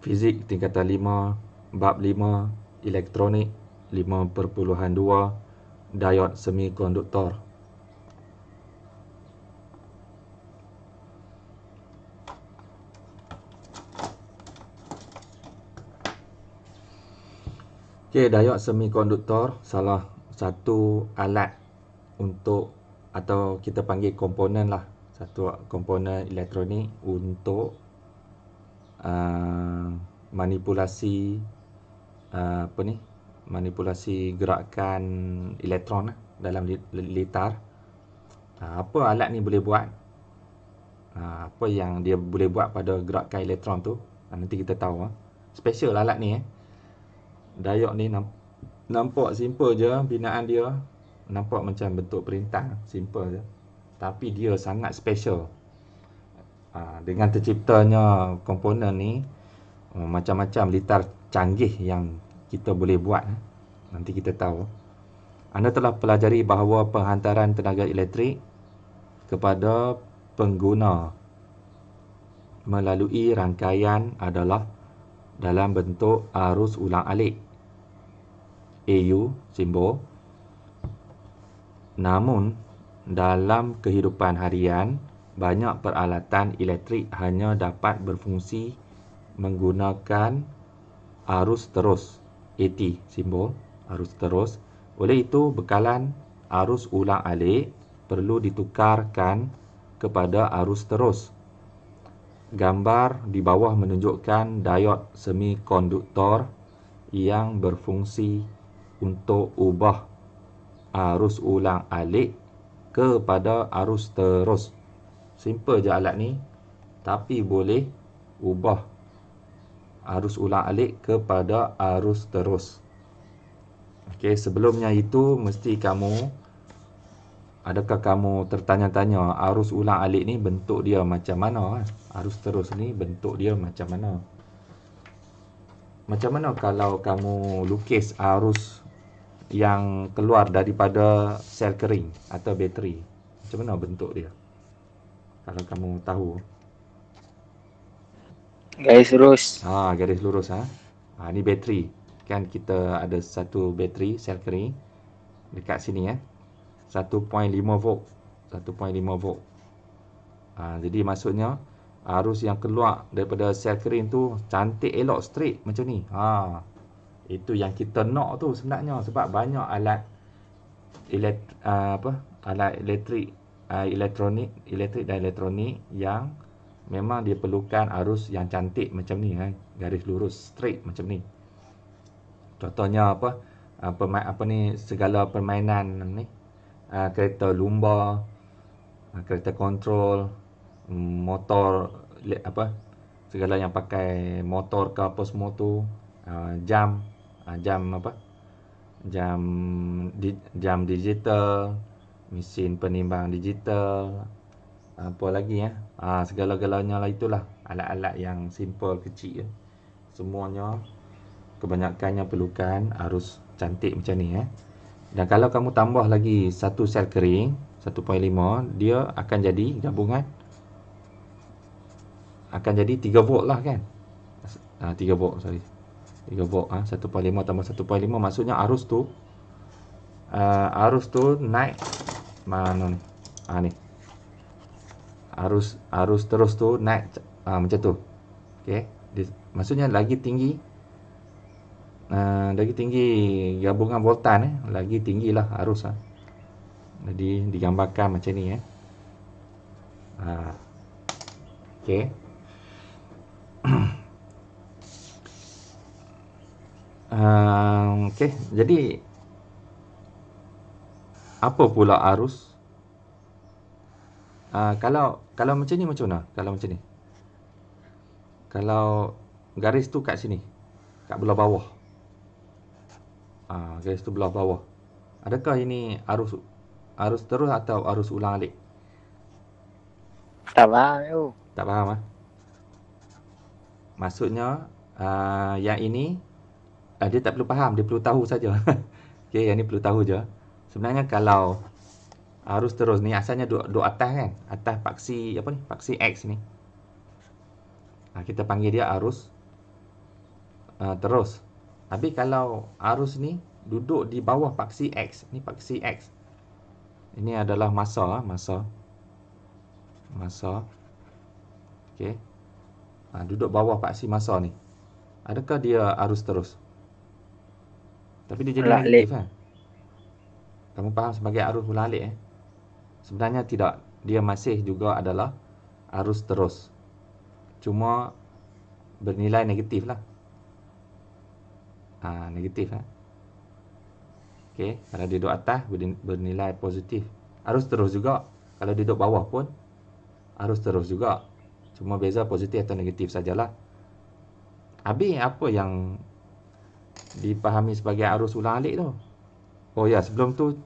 Fizik tingkatan 5, bab 5, elektronik 5.2, diod semikonduktor. Okey, diod semikonduktor salah satu alat untuk atau kita panggil komponen lah satu komponen elektronik untuk uh, manipulasi uh, apa ni manipulasi gerakan elektron lah, dalam litar uh, apa alat ni boleh buat uh, apa yang dia boleh buat pada gerakan elektron tu uh, nanti kita tahu uh. special alat ni eh. diode ni namp nampak simple je binaan dia nampak macam bentuk perintah simple je tapi dia sangat special ha, dengan terciptanya komponen ni uh, macam-macam litar canggih yang kita boleh buat eh. nanti kita tahu anda telah pelajari bahawa penghantaran tenaga elektrik kepada pengguna melalui rangkaian adalah dalam bentuk arus ulang-alik AU simbol namun dalam kehidupan harian banyak peralatan elektrik hanya dapat berfungsi menggunakan arus terus AT e simbol arus terus oleh itu bekalan arus ulang alik perlu ditukarkan kepada arus terus gambar di bawah menunjukkan diod semikonduktor yang berfungsi untuk ubah arus ulang alik kepada arus terus Simple je alat ni Tapi boleh ubah Arus ulang alik kepada arus terus Okey, sebelumnya itu mesti kamu Adakah kamu tertanya-tanya arus ulang alik ni bentuk dia macam mana Arus terus ni bentuk dia macam mana Macam mana kalau kamu lukis arus yang keluar daripada sel kering atau bateri Macam mana bentuk dia kalau kamu tahu garis lurus ha garis lurus ha ha ni bateri kan kita ada satu bateri sel kering dekat sini ya eh. 1.5 volt 1.5 volt ha jadi maksudnya arus yang keluar daripada sel kering tu cantik elok straight macam ni ha itu yang kita nak tu sebenarnya sebab banyak alat elektrik uh, apa alat elektrik uh, ah, elektronik elektrik dan elektronik yang memang dia perlukan arus yang cantik macam ni eh? garis lurus straight macam ni contohnya apa uh, ah, permain, apa ni segala permainan ni uh, kereta lumba uh, kereta kontrol mm, motor apa segala yang pakai motor ke apa semua tu uh, jam uh, jam apa jam di, jam digital mesin penimbang digital apa lagi ya ha, segala-galanya lah itulah alat-alat yang simple kecil ya. semuanya kebanyakannya perlukan arus cantik macam ni ya. dan kalau kamu tambah lagi satu sel kering 1.5 dia akan jadi gabungan akan jadi 3 volt lah kan ha, 3 volt sorry 3 volt ah ha? 1.5 tambah 1.5 maksudnya arus tu uh, arus tu naik manon ha, ah, ni arus arus terus tu naik ha, macam tu okey dia maksudnya lagi tinggi uh, lagi tinggi gabungan voltan eh lagi tinggilah arus ah jadi digambarkan macam ni eh ha okey Uh, okay, jadi apa pula arus? Uh, kalau kalau macam ni macam mana? Kalau macam ni. Kalau garis tu kat sini. Kat belah bawah. Ah uh, garis tu belah bawah. Adakah ini arus arus terus atau arus ulang alik? Tak faham yo. Tak faham ah. Maksudnya uh, yang ini uh, dia tak perlu faham, dia perlu tahu saja. Okey, yang ni perlu tahu je sebenarnya kalau arus terus ni asalnya duduk, duduk atas kan atas paksi apa ni paksi X ni nah, kita panggil dia arus uh, terus tapi kalau arus ni duduk di bawah paksi X ni paksi X ini adalah masa masa masa Okay. nah, duduk bawah paksi masa ni adakah dia arus terus tapi dia jadi lah, negatif kan lah kamu faham sebagai arus hulalik eh? sebenarnya tidak dia masih juga adalah arus terus cuma bernilai negatif lah ha, negatif eh? Okay. kalau dia duduk atas bernilai positif arus terus juga kalau dia duduk bawah pun arus terus juga cuma beza positif atau negatif sajalah habis apa yang dipahami sebagai arus ulang alik tu Oh ya, sebelum tu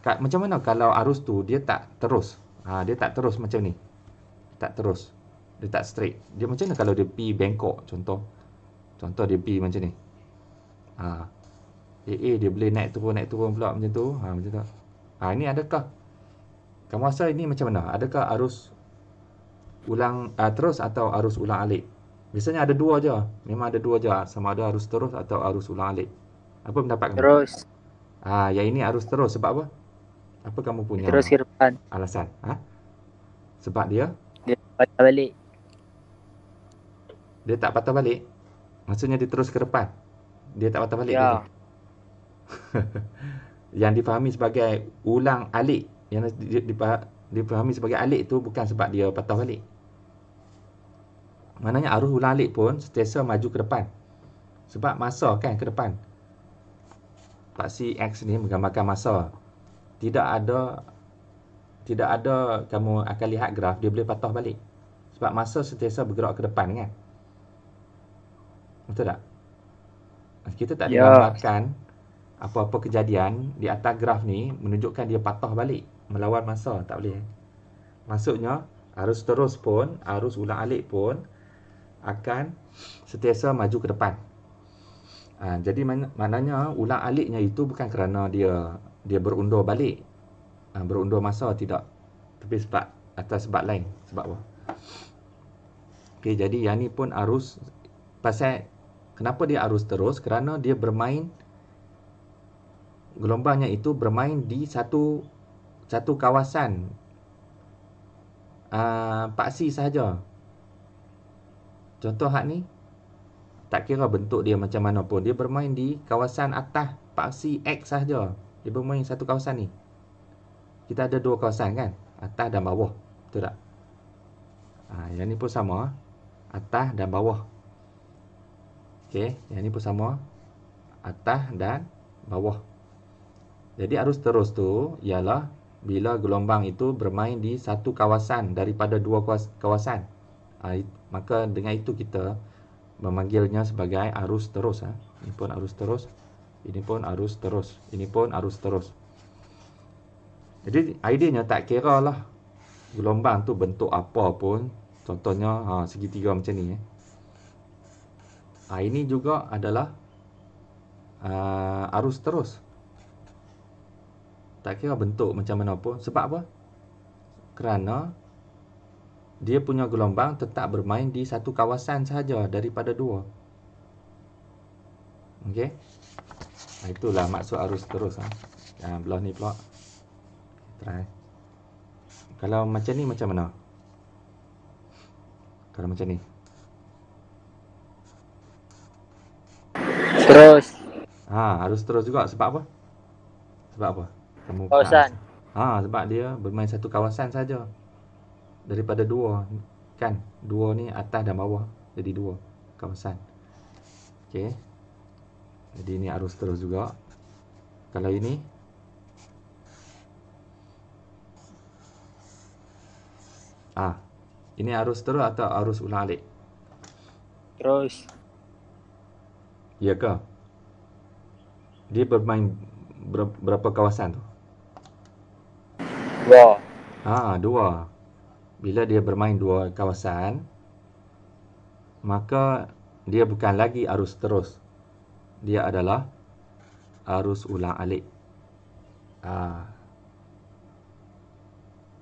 kat, macam mana kalau arus tu dia tak terus? Ha, dia tak terus macam ni. Tak terus. Dia tak straight. Dia macam mana kalau dia pi Bangkok contoh? Contoh dia pi macam ni. Ha. AA eh, eh, dia boleh naik turun naik turun pula macam tu. Ha macam tu. Ha ini adakah kamu rasa ini macam mana? Adakah arus ulang uh, terus atau arus ulang alik? Biasanya ada dua je. Memang ada dua je. Sama ada arus terus atau arus ulang alik. Apa pendapat kamu? Terus. Kamu? Ha, yang ini arus terus sebab apa? Apa kamu punya? Terus Irfan. Alasan. Ha? Sebab dia? Dia patah balik. Dia tak patah balik? Maksudnya dia terus ke depan? Dia tak patah balik? Ya. yang difahami sebagai ulang alik. Yang difahami sebagai alik tu bukan sebab dia patah balik. Maknanya arus ulang alik pun setiasa maju ke depan. Sebab masa kan ke depan taksi X ni menggambarkan masa. Tidak ada tidak ada kamu akan lihat graf dia boleh patah balik. Sebab masa sentiasa bergerak ke depan kan. Betul tak? Kita tak yeah. digambarkan apa-apa kejadian di atas graf ni menunjukkan dia patah balik melawan masa tak boleh. Maksudnya arus terus pun, arus ulang alik pun akan sentiasa maju ke depan. Ha, jadi man, mananya ulang aliknya itu bukan kerana dia dia berundur balik. Ha, berundur masa tidak. Tapi sebab atas sebab lain. Sebab apa? Okay, jadi yang ni pun arus pasal kenapa dia arus terus kerana dia bermain gelombangnya itu bermain di satu satu kawasan uh, ha, paksi saja Contoh hak ni, tak kira bentuk dia macam mana pun dia bermain di kawasan atas paksi X sahaja. dia bermain satu kawasan ni kita ada dua kawasan kan atas dan bawah betul tak ha, yang ni pun sama atas dan bawah Okay, yang ni pun sama atas dan bawah jadi arus terus tu ialah bila gelombang itu bermain di satu kawasan daripada dua kawasan ha, maka dengan itu kita memanggilnya sebagai arus terus ya. Ini pun arus terus, ini pun arus terus, ini pun arus terus. Jadi idenya tak kira lah gelombang tu bentuk apa pun. Contohnya ha, segitiga macam ni. Eh. Ha, ini juga adalah uh, arus terus. Tak kira bentuk macam mana pun. Sebab apa? Kerana dia punya gelombang tetap bermain di satu kawasan sahaja daripada dua. Okey. Nah, itulah maksud arus terus. Ha. Ha, belah ni pula. Try. Kalau macam ni macam mana? Kalau macam ni. Terus. Ha, arus terus juga sebab apa? Sebab apa? Kemukaan. Kawasan. Ha, sebab dia bermain satu kawasan saja daripada dua kan dua ni atas dan bawah jadi dua kawasan okey jadi ini arus terus juga kalau ini ah ini arus terus atau arus ulang alik terus ya ke dia bermain berapa kawasan tu dua ah dua bila dia bermain dua kawasan maka dia bukan lagi arus terus dia adalah arus ulang alik aa ah.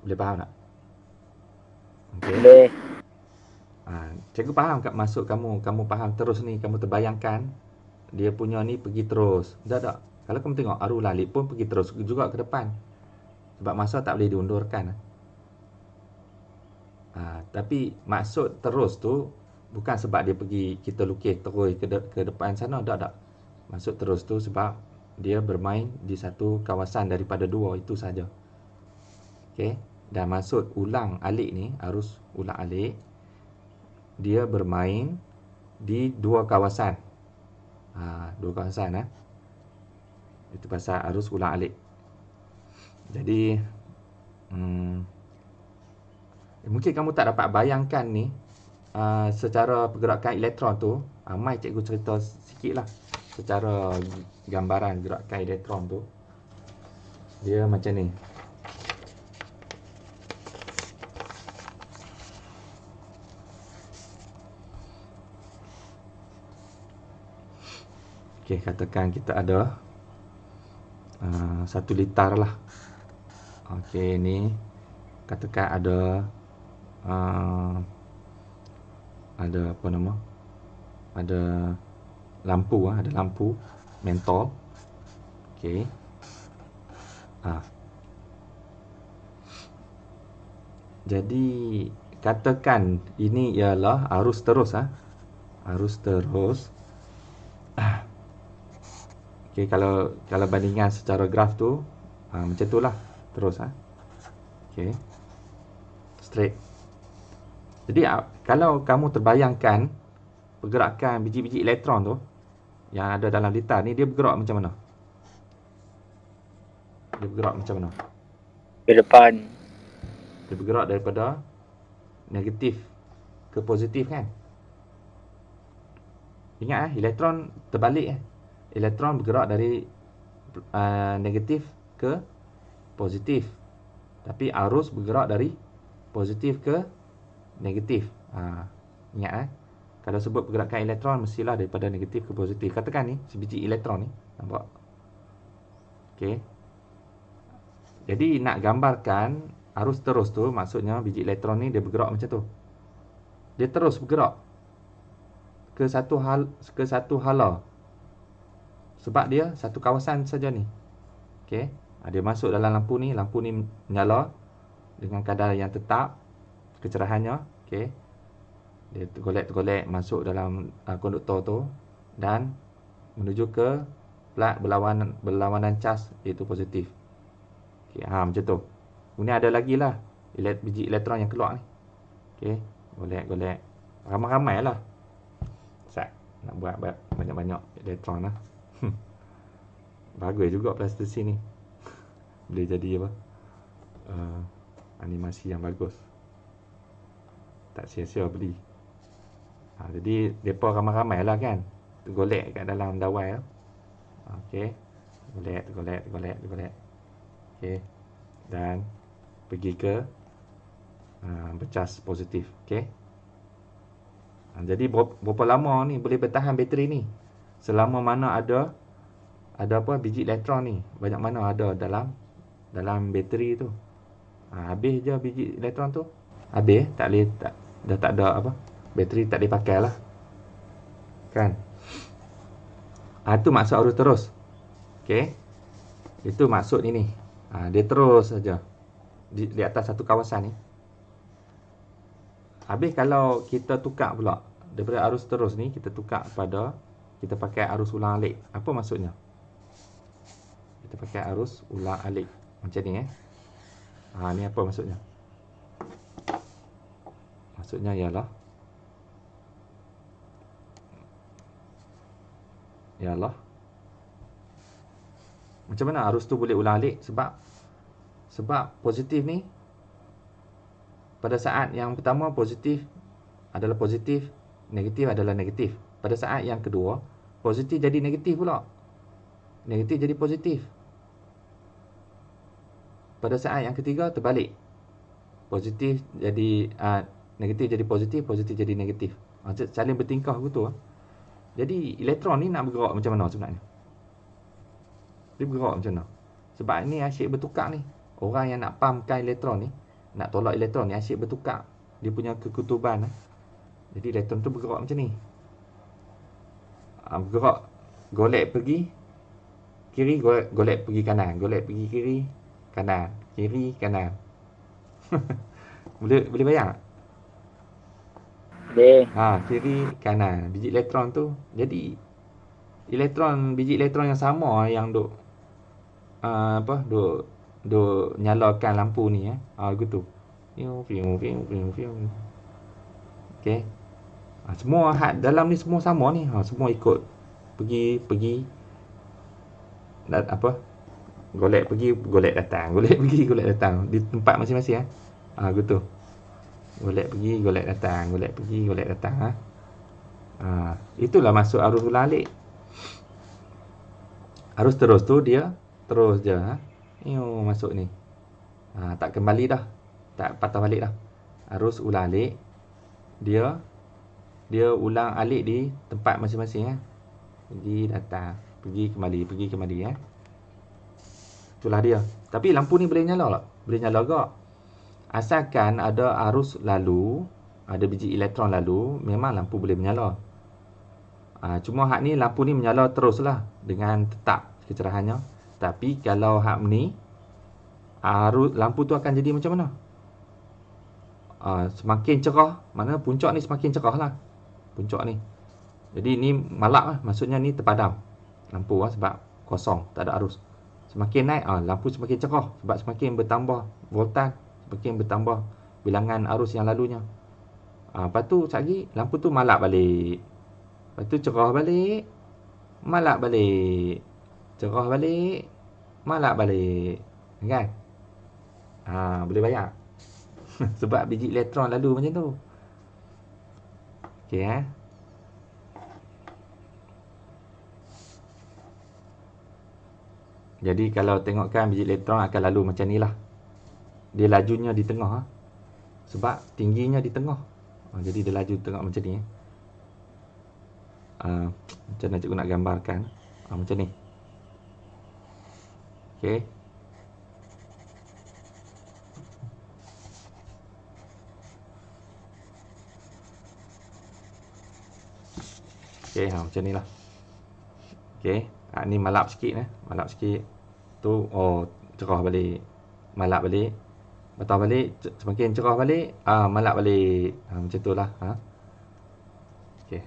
boleh faham tak? Okay. Boleh. Ha, cikgu faham kat masuk kamu, kamu faham terus ni, kamu terbayangkan dia punya ni pergi terus. Dah tak? Kalau kamu tengok arulah lalik pun pergi terus juga ke depan. Sebab masa tak boleh diundurkan. Ha? ha, Tapi maksud terus tu Bukan sebab dia pergi kita lukis terus ke, de- ke depan sana Tak tak Maksud terus tu sebab Dia bermain di satu kawasan daripada dua itu saja. Okay Dan maksud ulang alik ni arus ulang alik Dia bermain Di dua kawasan ha, Dua kawasan eh itu pasal arus ulang alik. Jadi hmm, Eh, mungkin kamu tak dapat bayangkan ni uh, secara pergerakan elektron tu uh, mai cikgu cerita sikit lah secara gambaran gerakan elektron tu dia macam ni Okay, katakan kita ada uh, satu litar lah. Okay, ni katakan ada Ah, ada apa nama ada lampu ah ada lampu mentol okey ah jadi katakan ini ialah arus terus ah arus terus ah okey kalau kalau bandingkan secara graf tu ah, macam itulah terus ah okey straight jadi ah, kalau kamu terbayangkan pergerakan biji-biji elektron tu yang ada dalam litar ni dia bergerak macam mana? Dia bergerak macam mana? Di depan. Dia bergerak daripada negatif ke positif kan? Ingat eh, elektron terbalik eh. Elektron bergerak dari uh, negatif ke positif. Tapi arus bergerak dari positif ke negatif ha, Ingat eh Kalau sebut pergerakan elektron Mestilah daripada negatif ke positif Katakan ni Sebiji elektron ni Nampak Okay Jadi nak gambarkan Arus terus tu Maksudnya biji elektron ni Dia bergerak macam tu Dia terus bergerak Ke satu hal Ke satu hala Sebab dia Satu kawasan saja ni Okay ha, Dia masuk dalam lampu ni Lampu ni nyala Dengan kadar yang tetap kecerahannya okey dia tergolek-tergolek masuk dalam uh, konduktor tu dan menuju ke plat berlawanan berlawanan cas iaitu positif okey ha macam tu kemudian ada lagi lah elekt biji elektron yang keluar ni okey golek-golek ramai-ramai lah sat nak buat banyak-banyak elektron lah hmm. bagus juga plastisi ni boleh jadi apa uh, animasi yang bagus tak sia-sia beli. Ha, jadi depa ramai-ramai lah kan. Tergolek kat dalam dawai lah. Okey. Tergolek, tergolek, tergolek, tergolek. Okey. Dan pergi ke uh, ha, becas positif. Okey. Ha, jadi berapa lama ni boleh bertahan bateri ni? Selama mana ada ada apa biji elektron ni? Banyak mana ada dalam dalam bateri tu? Ha, habis je biji elektron tu habis eh? tak boleh tak dah tak ada apa bateri tak dipakai lah kan Ah tu masuk arus terus okey itu masuk ni ni ha, dia terus saja di, di atas satu kawasan ni habis kalau kita tukar pula daripada arus terus ni kita tukar pada kita pakai arus ulang alik apa maksudnya kita pakai arus ulang alik macam ni eh ha, ni apa maksudnya maksudnya ialah ialah macam mana arus tu boleh ulang-alik sebab sebab positif ni pada saat yang pertama positif adalah positif negatif adalah negatif pada saat yang kedua positif jadi negatif pula negatif jadi positif pada saat yang ketiga terbalik positif jadi uh, negatif jadi positif, positif jadi negatif. Ha, saling bertingkah begitu. Ha. Jadi elektron ni nak bergerak macam mana sebenarnya? Dia bergerak macam mana? Sebab ni asyik bertukar ni. Orang yang nak pamkan elektron ni, nak tolak elektron ni asyik bertukar. Dia punya kekutuban. Ha. Jadi elektron tu bergerak macam ni. Ha, bergerak, golek pergi, kiri golek, golek pergi kanan golek pergi kiri kanan kiri kanan boleh boleh bayang Okay. Ha, kiri kanan biji elektron tu. Jadi elektron biji elektron yang sama lah yang duk uh, apa duk duk nyalakan lampu ni eh. Ha uh, gitu. Fiu fiu fiu fiu Ha, semua hat dalam ni semua sama ni. Ha semua ikut pergi pergi Dat apa? Golek pergi golek datang, golek pergi golek datang di tempat masing-masing eh. Ha gitu golek pergi golek datang golek pergi golek datang ha? ha itulah masuk arus ulalik arus terus tu dia terus je ha Iu, masuk ni ha, tak kembali dah tak patah balik dah arus ulalik dia dia ulang alik di tempat masing-masing eh pergi datang pergi kembali pergi kembali eh itulah dia tapi lampu ni boleh nyala tak boleh nyala gak Asalkan ada arus lalu, ada biji elektron lalu, memang lampu boleh menyala. Ha, cuma hak ni, lampu ni menyala teruslah dengan tetap kecerahannya. Tapi kalau hak ni, arus, lampu tu akan jadi macam mana? Ha, semakin cerah, mana puncak ni semakin cerah lah. Puncak ni. Jadi ni malap lah, maksudnya ni terpadam. Lampu lah sebab kosong, tak ada arus. Semakin naik, ha, lampu semakin cerah sebab semakin bertambah voltan mungkin bertambah bilangan arus yang lalunya. Ha, lepas tu lagi lampu tu malap balik. Lepas tu cerah balik, malap balik. Cerah balik, malap balik. Kan? Ha, boleh bayar. Sebab biji elektron lalu macam tu. Okey eh. Jadi kalau tengokkan biji elektron akan lalu macam ni lah dia lajunya di tengah ah. sebab tingginya di tengah ah, jadi dia laju tengah macam ni uh, macam mana cikgu nak gambarkan macam ni ok ok ha, macam ni lah ok ha, ni malap sikit eh. malap sikit tu oh cerah balik malap balik Patah balik, semakin cerah balik, ah malap balik. Ha, macam tu lah. Ha? Ah. Okay.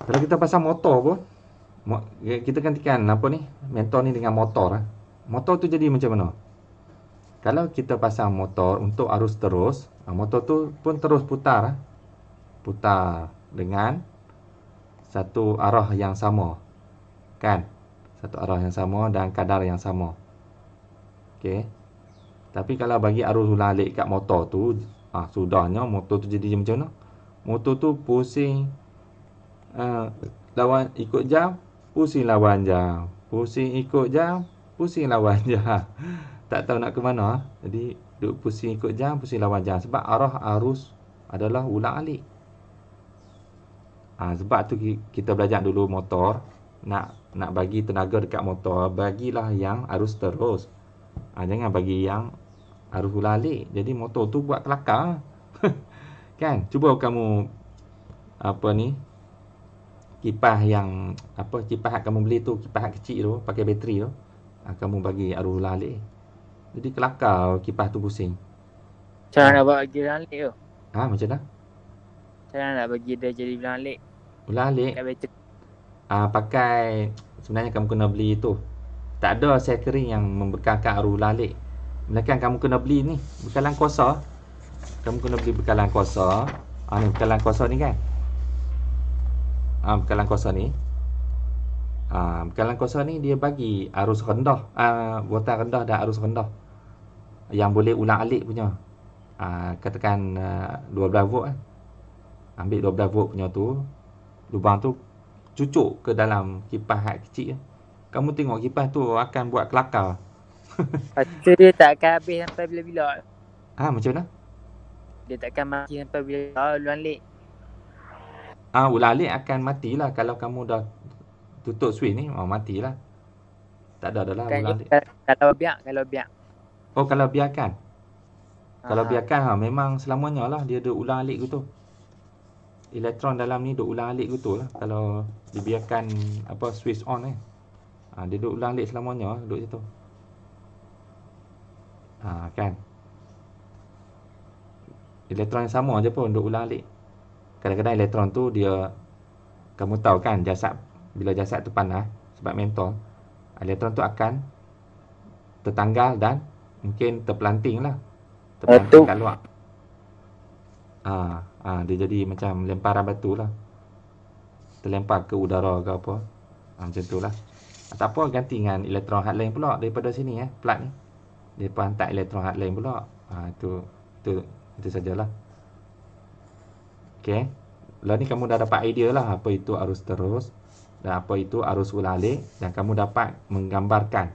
Kalau kita pasang motor pun, ya, kita gantikan apa ni? Mentor ni dengan motor. Ha? Motor tu jadi macam mana? Kalau kita pasang motor untuk arus terus, motor tu pun terus putar. Ha? Putar dengan satu arah yang sama. Kan? Satu arah yang sama dan kadar yang sama. Okey. Tapi kalau bagi arus ulalik kat motor tu, ah sudahnya motor tu jadi macam mana? Motor tu pusing uh, lawan ikut jam, pusing lawan jam. Pusing ikut jam, pusing lawan jam. tak tahu nak ke mana. Ah. Jadi duk pusing ikut jam, pusing lawan jam sebab arah arus adalah ulalik. Ah ha, sebab tu kita belajar dulu motor nak nak bagi tenaga dekat motor bagilah yang arus terus ha, Jangan bagi yang Aruhul alik Jadi motor tu buat kelakar Kan Cuba kamu Apa ni Kipas yang Apa Kipas yang kamu beli tu Kipas yang kecil tu Pakai bateri tu ha, Kamu bagi aruhul alik Jadi kelakar Kipas tu pusing Cara ha. nak buat bagi alik tu Ha macam mana Cara nak bagi dia jadi ulang alik Ulang alik Ah pakai sebenarnya kamu kena beli itu tak ada sekeri yang membekalkan arul lalik Melainkan kamu kena beli ni Bekalan kuasa Kamu kena beli bekalan kuasa Ha ni bekalan kuasa ni kan Ha bekalan kuasa ni Ha bekalan kuasa ni dia bagi arus rendah Ha buatan rendah dan arus rendah Yang boleh ulang alik punya Ha katakan uh, 12 volt kan Ambil 12 volt punya tu Lubang tu cucuk ke dalam kipas hat kecil ya kamu tengok kipas tu akan buat kelakar. Pasti dia tak akan habis sampai bila-bila. Ah, macam mana? Dia tak akan mati sampai bila-bila ulang lek. Ah, ulang lek ha, akan matilah kalau kamu dah tutup switch ni, mau oh, matilah. Tak ada adalah kan, ulang lek. Kalau biak, kalau biak. Oh, kalau biarkan. Aha. Kalau ah. biarkan ha, memang selamanya lah dia ada ulang lek gitu. Elektron dalam ni duk ulang alik betul lah kalau dibiarkan apa switch on eh ha, Dia duduk ulang lit selamanya ah, Duduk situ ha, Kan Elektron yang sama je pun Duduk ulang lit Kadang-kadang elektron tu dia Kamu tahu kan jasad Bila jasad tu panah Sebab mentol Elektron tu akan Tertanggal dan Mungkin terpelanting lah Terpelanting kat luar ha, ha, Dia jadi macam lemparan batu lah Terlempar ke udara ke apa ha, Macam tu lah ataupun ganti dengan elektron hard line pula daripada sini eh plug ni dia pun hantar elektron hard line pula ha, itu tu itu sajalah okey lah ni kamu dah dapat idea lah apa itu arus terus dan apa itu arus ulalik dan kamu dapat menggambarkan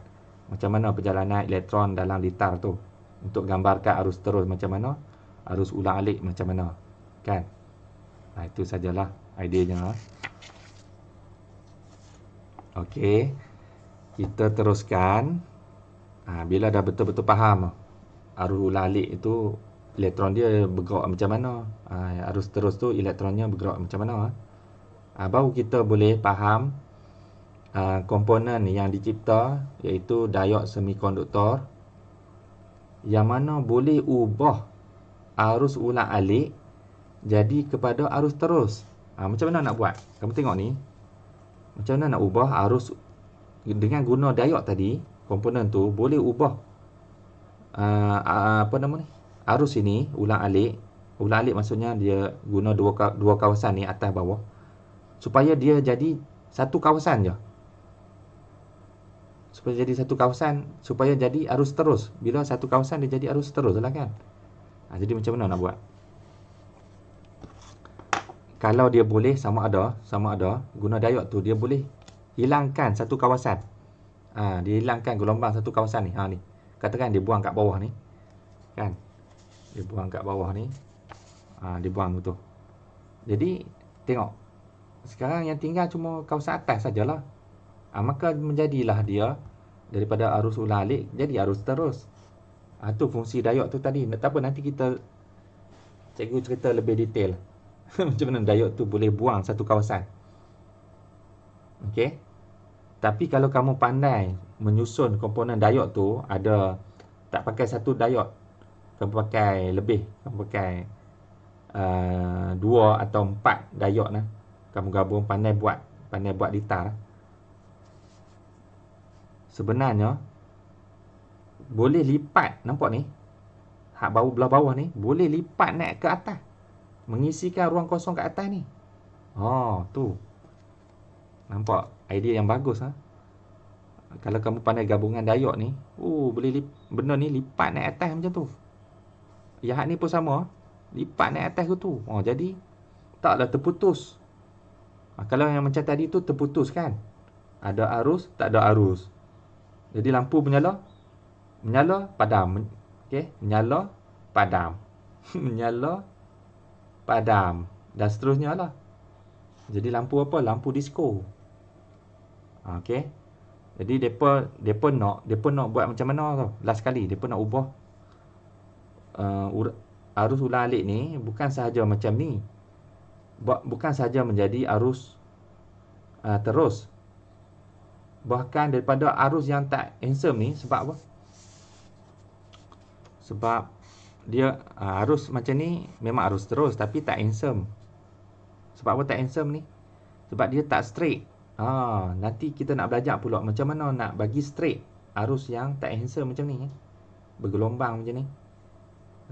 macam mana perjalanan elektron dalam litar tu untuk gambarkan arus terus macam mana arus ulang alik macam mana kan nah ha, itu sajalah idea je lah. Okey. Kita teruskan. Ha, bila dah betul-betul faham arus ulalik itu elektron dia bergerak macam mana. Ha, arus terus tu elektronnya bergerak macam mana. Ha, baru kita boleh faham ha, komponen yang dicipta iaitu diod semikonduktor yang mana boleh ubah arus ulang alik jadi kepada arus terus. Ha, macam mana nak buat? Kamu tengok ni macam mana nak ubah arus dengan guna diode tadi komponen tu boleh ubah uh, uh apa nama ni arus ini ulang alik ulang alik maksudnya dia guna dua dua kawasan ni atas bawah supaya dia jadi satu kawasan je supaya jadi satu kawasan supaya jadi arus terus bila satu kawasan dia jadi arus terus lah kan ha, jadi macam mana nak buat kalau dia boleh sama ada sama ada guna diode tu dia boleh hilangkan satu kawasan ha, dia hilangkan gelombang satu kawasan ni ha ni katakan dia buang kat bawah ni kan dia buang kat bawah ni ha, dia buang tu jadi tengok sekarang yang tinggal cuma kawasan atas sajalah ha, maka menjadilah dia daripada arus ulalik jadi arus terus ha, tu fungsi diode tu tadi tak apa nanti kita cikgu cerita lebih detail macam mana Dayot tu boleh buang satu kawasan. okay? Tapi kalau kamu pandai menyusun komponen Dayot tu, ada tak pakai satu Dayot. Kamu pakai lebih. Kamu pakai uh, dua atau empat Dayot lah. Kamu gabung pandai buat. Pandai buat ditar. Sebenarnya, boleh lipat. Nampak ni? Hak bau belah bawah ni. Boleh lipat naik ke atas mengisikan ruang kosong kat atas ni. Oh, tu. Nampak idea yang bagus ah. Ha? Kalau kamu pandai gabungan dayok ni, oh boleh lip, benda ni lipat naik atas macam tu. Yahat ni pun sama. Ha? Lipat naik atas tu. Oh, jadi taklah terputus. Ha, kalau yang macam tadi tu terputus kan? Ada arus, tak ada arus. Jadi lampu menyala, menyala, padam. Okey, menyala, padam. menyala, padam dan seterusnya lah jadi lampu apa lampu disco ah, Okay. jadi depa depa nak depa nak buat macam mana tau last kali depa nak ubah uh, arus ulang alik ni bukan sahaja macam ni bukan sahaja menjadi arus uh, terus bahkan daripada arus yang tak handsome ni sebab apa sebab dia uh, ah, arus macam ni memang arus terus tapi tak handsome. Sebab apa tak handsome ni? Sebab dia tak straight. Ha, nanti kita nak belajar pula macam mana nak bagi straight arus yang tak handsome macam ni. Ya. Bergelombang macam ni.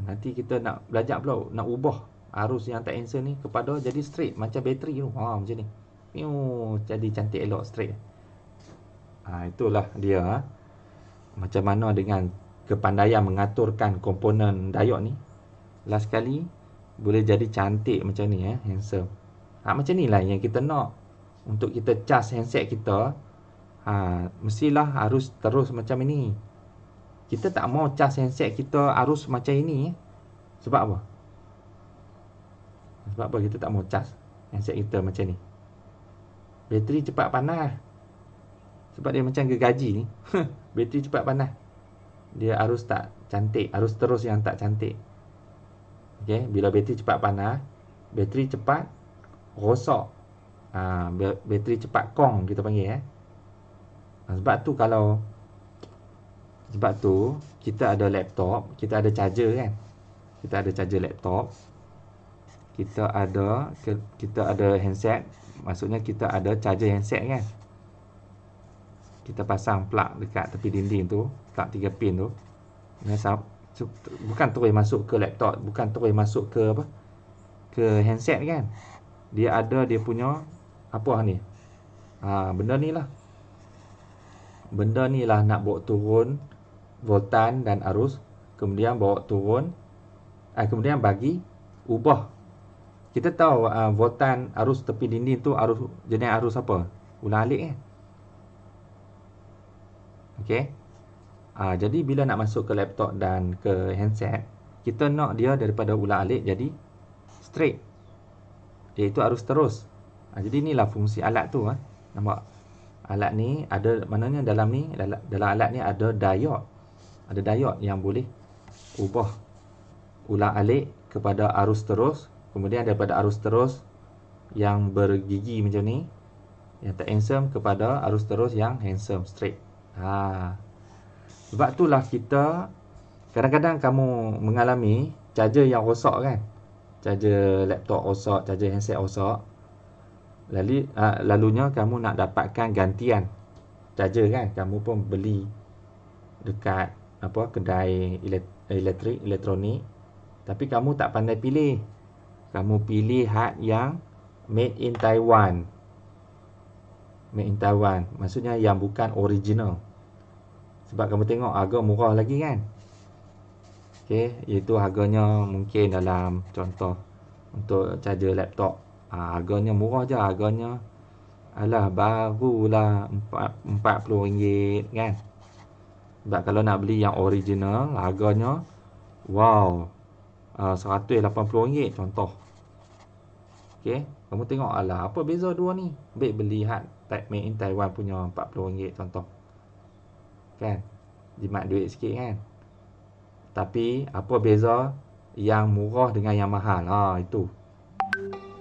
Nanti kita nak belajar pula nak ubah arus yang tak handsome ni kepada jadi straight macam bateri tu. Ha, macam ni. Miu, jadi cantik elok straight. Ha, itulah dia. Ha. Macam mana dengan kepandaian mengaturkan komponen diode ni last sekali boleh jadi cantik macam ni eh handsome ha, macam ni lah yang kita nak untuk kita charge handset kita ha, mestilah arus terus macam ini kita tak mau charge handset kita arus macam ini eh. sebab apa sebab apa kita tak mau charge handset kita macam ni bateri cepat panas sebab dia macam gergaji ni bateri cepat panas dia arus tak cantik arus terus yang tak cantik okey bila bateri cepat panas bateri cepat rosak ha, bateri cepat kong kita panggil eh ha, sebab tu kalau sebab tu kita ada laptop kita ada charger kan kita ada charger laptop kita ada kita ada handset maksudnya kita ada charger handset kan kita pasang plug dekat tepi dinding tu letak tiga pin tu bukan terus masuk ke laptop bukan terus masuk ke apa ke handset kan dia ada dia punya apa ni ha, benda ni lah benda ni lah nak bawa turun voltan dan arus kemudian bawa turun eh, kemudian bagi ubah kita tahu uh, voltan arus tepi dinding tu arus jenis arus apa ulang alik kan eh? Okay. Uh, jadi bila nak masuk ke laptop dan ke handset, kita nak dia daripada ulang alik jadi straight. Iaitu arus terus. Uh, jadi inilah fungsi alat tu. Eh. Nampak? Alat ni ada, maknanya dalam ni, dalam, dalam alat ni ada diode. Ada diode yang boleh ubah ulang alik kepada arus terus. Kemudian daripada arus terus yang bergigi macam ni. Yang tak handsome kepada arus terus yang handsome straight. Haa. Sebab itulah kita kadang-kadang kamu mengalami charger yang rosak kan. Charger laptop rosak, charger handset rosak. Lalu uh, lalunya kamu nak dapatkan gantian charger kan. Kamu pun beli dekat apa kedai elektrik elektronik tapi kamu tak pandai pilih. Kamu pilih had yang made in Taiwan. Made in Taiwan maksudnya yang bukan original. Sebab kamu tengok harga murah lagi kan Okay Itu harganya mungkin dalam Contoh untuk charger laptop ha, Harganya murah je harganya Alah barulah RM40 kan Sebab kalau nak beli yang original Harganya Wow ha, RM180 uh, contoh Okay Kamu tengok alah apa beza dua ni Baik beli hat tag made in Taiwan punya RM40 contoh kan jimat duit sikit kan tapi apa beza yang murah dengan yang mahal ha itu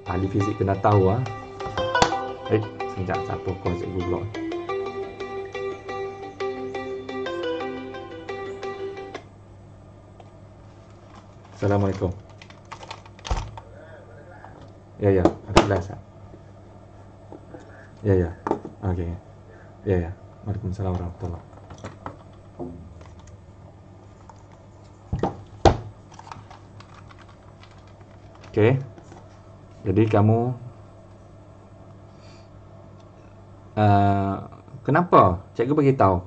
ahli fizik kena tahu ah ha. eh sekejap siapa kau cek google Assalamualaikum Ya ya, ada kelas tak? Ya ya, okey Ya ya, Waalaikumsalam warahmatullahi Oke. Okay. Jadi kamu uh, kenapa cikgu bagi tahu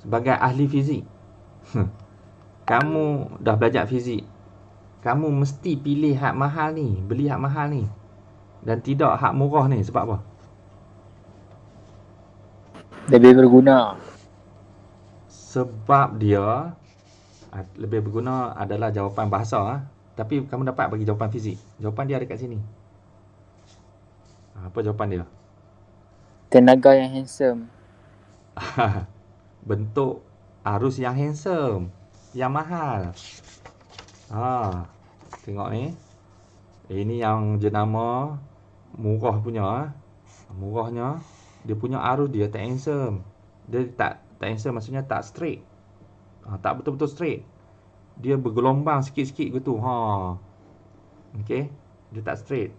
sebagai ahli fizik? Hmm. kamu dah belajar fizik. Kamu mesti pilih hak mahal ni, beli hak mahal ni. Dan tidak hak murah ni sebab apa? Lebih berguna sebab dia ah, lebih berguna adalah jawapan bahasa ah. tapi kamu dapat bagi jawapan fizik jawapan dia ada kat sini ah, apa jawapan dia tenaga yang handsome bentuk arus yang handsome yang mahal ha tengok ni eh, ini yang jenama murah punya murahnya dia punya arus dia tak handsome dia tak tensor maksudnya tak straight. Ha, tak betul-betul straight. Dia bergelombang sikit-sikit gitu. Ha. Okey. Dia tak straight.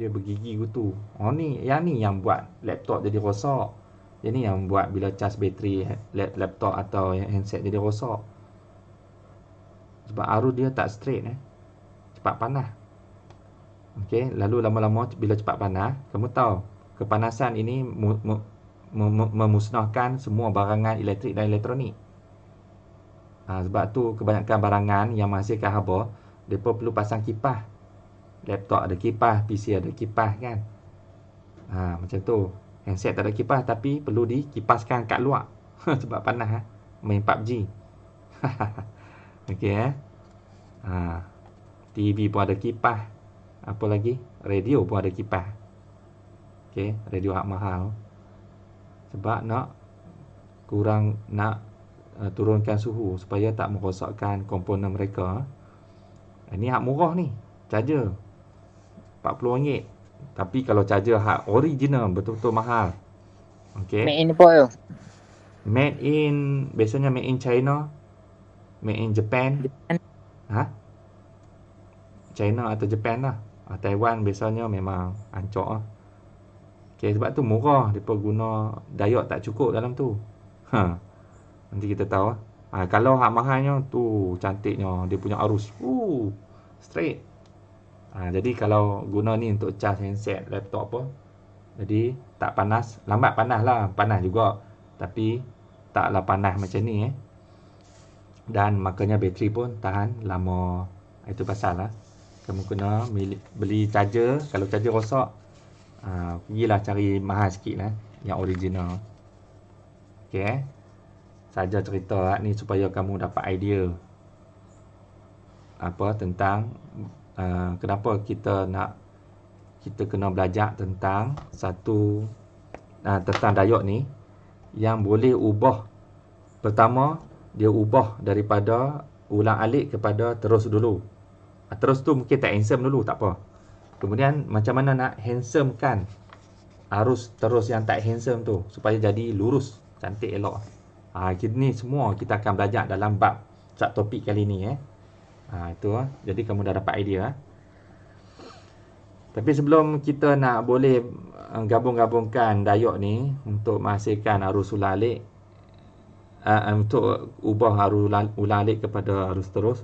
Dia bergigi gitu. Oh ni, yang ni yang buat laptop jadi rosak. Yang ni yang buat bila cas bateri laptop atau handset jadi rosak. Sebab arus dia tak straight eh. Cepat panah. Okey, lalu lama-lama bila cepat panah, kamu tahu kepanasan ini memusnahkan semua barangan elektrik dan elektronik. Ha, sebab tu kebanyakan barangan yang menghasilkan haba, mereka perlu pasang kipas. Laptop ada kipas, PC ada kipas kan. Ha, macam tu. Handset tak ada kipas tapi perlu dikipaskan kat luar. sebab panas ha? main PUBG. Okey eh. Ha. TV pun ada kipas. Apa lagi? Radio pun ada kipas. Okey, radio hak mahal sebab nak kurang nak uh, turunkan suhu supaya tak merosakkan komponen mereka ini eh, hak murah ni charger 40 ringgit tapi kalau charger hak original betul-betul mahal Okay. made in apa made in biasanya made in china made in japan, japan. ha china atau japan lah ah, Taiwan biasanya memang ancok lah. Okay, sebab tu murah dia guna dayak tak cukup dalam tu ha. Nanti kita tahu ha, Kalau hak mahalnya tu cantiknya Dia punya arus Ooh, Straight ha, Jadi kalau guna ni untuk charge handset laptop apa Jadi tak panas Lambat panas lah Panas juga Tapi taklah panas macam ni eh. Dan makanya bateri pun tahan lama Itu pasal lah Kamu kena beli charger Kalau charger rosak ha, Pergilah cari mahal sikit eh, Yang original Okay, eh Saja cerita lah, ni supaya kamu dapat idea Apa tentang uh, Kenapa kita nak Kita kena belajar tentang Satu uh, Tentang dayok ni Yang boleh ubah Pertama dia ubah daripada ulang alik kepada terus dulu. Ha, terus tu mungkin tak handsome dulu, tak apa. Kemudian macam mana nak handsome kan arus terus yang tak handsome tu supaya jadi lurus, cantik elok. Ha, ini semua kita akan belajar dalam bab sub topik kali ni eh. Ha, itu eh. Jadi kamu dah dapat idea eh. Tapi sebelum kita nak boleh eh, gabung-gabungkan dayok ni untuk menghasilkan arus ulalik uh, eh, untuk ubah arus ulalik kepada arus terus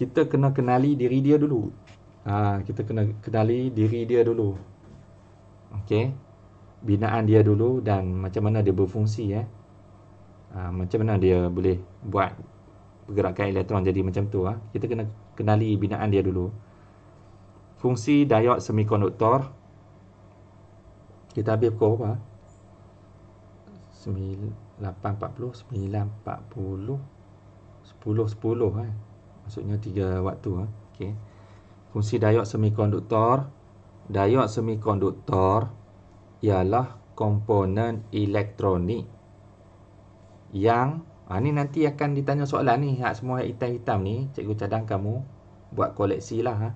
kita kena kenali diri dia dulu Ha, kita kena kenali diri dia dulu. Okey. Binaan dia dulu dan macam mana dia berfungsi eh. Ha, macam mana dia boleh buat pergerakan elektron jadi macam tu ah. Kita kena kenali binaan dia dulu. Fungsi diod semikonduktor kita habis pukul apa? 9840 9.40 10.10 eh. Maksudnya 3 waktu eh. Okey fungsi diod semikonduktor diod semikonduktor ialah komponen elektronik yang ha, ni nanti akan ditanya soalan ni hak semua yang hitam-hitam ni cikgu cadang kamu buat koleksi lah ha.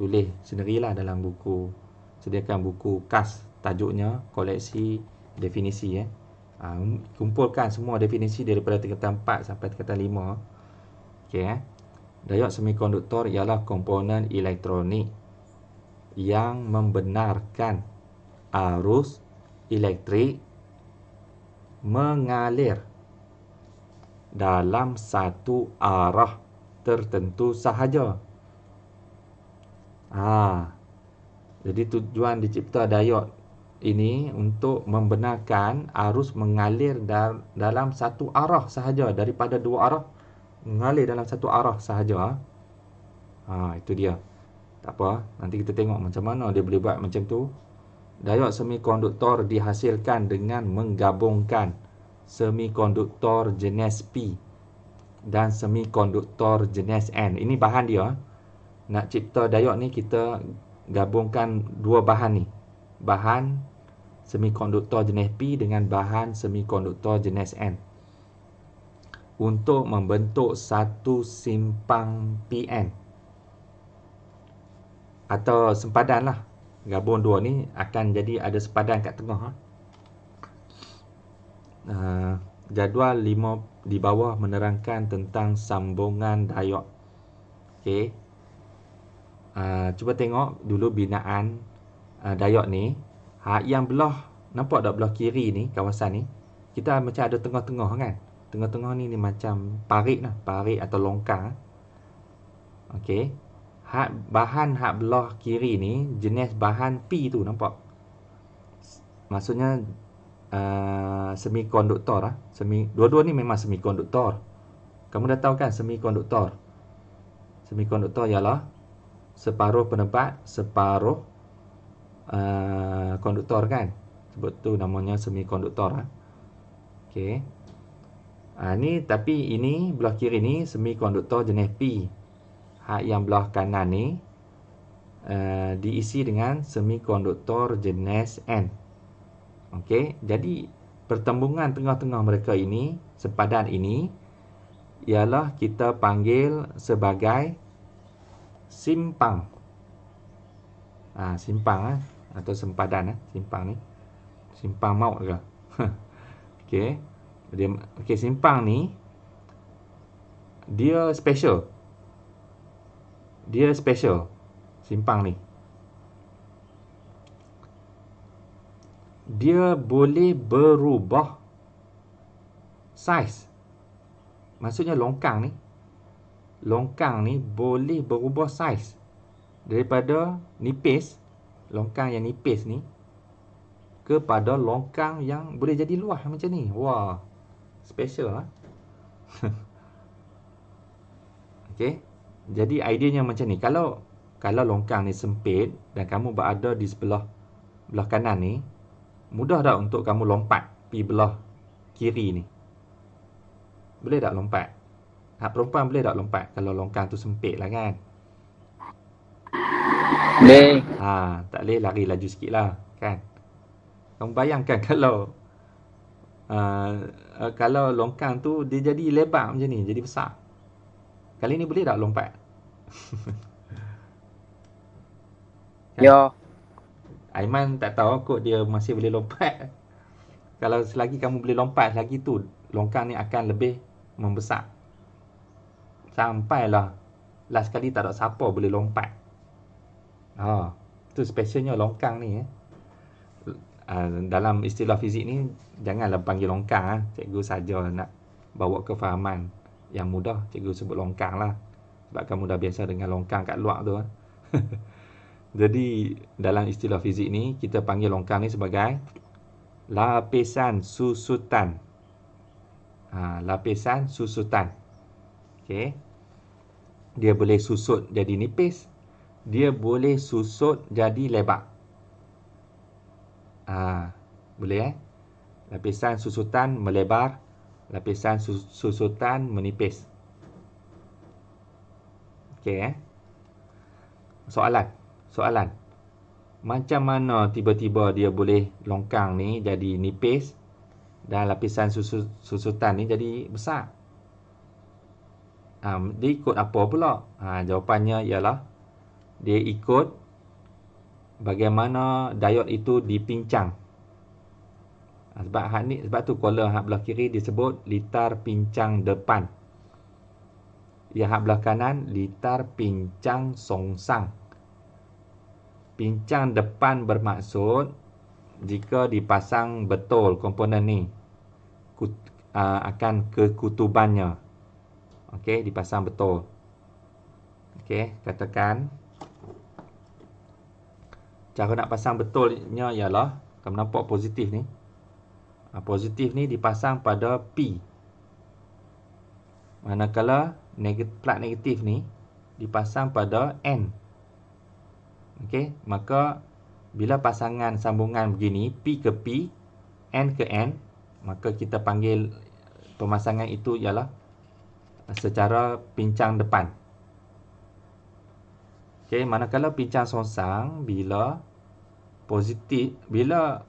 tulis sendirilah dalam buku sediakan buku kas tajuknya koleksi definisi eh. Ha, kumpulkan semua definisi daripada tingkatan 4 sampai tingkatan 5 Okay, eh. Diod semikonduktor ialah komponen elektronik yang membenarkan arus elektrik mengalir dalam satu arah tertentu sahaja. Ha. Jadi tujuan dicipta diod ini untuk membenarkan arus mengalir dalam satu arah sahaja daripada dua arah mengalir dalam satu arah sahaja ha, itu dia tak apa nanti kita tengok macam mana dia boleh buat macam tu diod semikonduktor dihasilkan dengan menggabungkan semikonduktor jenis P dan semikonduktor jenis N ini bahan dia nak cipta diod ni kita gabungkan dua bahan ni bahan semikonduktor jenis P dengan bahan semikonduktor jenis N untuk membentuk satu simpang PN atau sempadan lah gabung dua ni akan jadi ada sempadan kat tengah ha. uh, jadual lima di bawah menerangkan tentang sambungan dayok Okay, uh, cuba tengok dulu binaan uh, dayok ni ha, yang belah nampak tak belah kiri ni kawasan ni kita macam ada tengah-tengah kan tengah-tengah ni, ni macam parit lah parit atau longkang eh. okey hak bahan hak belah kiri ni jenis bahan P tu nampak maksudnya uh, semikonduktor lah semi dua-dua ni memang semikonduktor kamu dah tahu kan semikonduktor semikonduktor ialah separuh penebat separuh uh, konduktor kan sebab tu namanya semikonduktor lah okey Ha, ni tapi ini belah kiri ni semikonduktor jenis P. Ha, yang belah kanan ni uh, diisi dengan semikonduktor jenis N. Okey, jadi pertembungan tengah-tengah mereka ini, sepadan ini ialah kita panggil sebagai simpang. Ha, simpang eh? atau sempadan eh? simpang ni. Simpang maut ke? Okey dia okey simpang ni dia special dia special simpang ni dia boleh berubah size maksudnya longkang ni longkang ni boleh berubah size daripada nipis longkang yang nipis ni kepada longkang yang boleh jadi luah macam ni wah special lah Okay Jadi idenya macam ni Kalau kalau longkang ni sempit Dan kamu berada di sebelah Belah kanan ni Mudah tak untuk kamu lompat pi belah kiri ni Boleh tak lompat Hak perempuan boleh tak lompat Kalau longkang tu sempit lah kan Boleh ha, Tak boleh lari laju sikit lah Kan Kamu bayangkan kalau uh, kalau longkang tu dia jadi lebar macam ni jadi besar kali ni boleh tak lompat kan? ya Aiman tak tahu kot dia masih boleh lompat kalau selagi kamu boleh lompat lagi tu longkang ni akan lebih membesar Sampai lah, last kali tak ada siapa boleh lompat ha oh, tu specialnya longkang ni eh Ah, dalam istilah fizik ni janganlah panggil longkang ah cikgu saja nak bawa kefahaman yang mudah cikgu sebut longkang lah sebab kamu dah biasa dengan longkang kat luar tu ah. jadi dalam istilah fizik ni kita panggil longkang ni sebagai lapisan susutan ha, lapisan susutan okey dia boleh susut jadi nipis dia boleh susut jadi lebar. Ha, boleh eh? Lapisan susutan melebar, lapisan susutan menipis. Okey eh? Soalan, soalan. Macam mana tiba-tiba dia boleh longkang ni jadi nipis dan lapisan susutan ni jadi besar? Ha, dia ikut apa pula? Ha, jawapannya ialah dia ikut bagaimana diod itu dipincang. Ha, sebab hak ni sebab tu kolom hak belah kiri disebut litar pincang depan. Yang hak belah kanan litar pincang songsang. Pincang depan bermaksud jika dipasang betul komponen ni kut, aa, ha, akan kekutubannya. Okey, dipasang betul. Okey, katakan cara nak pasang betulnya ialah kamu nampak positif ni ah, positif ni dipasang pada P manakala negatif, plat negatif ni dipasang pada N ok maka bila pasangan sambungan begini P ke P N ke N maka kita panggil pemasangan itu ialah secara pincang depan Okey, manakala pincang songsang bila positif, bila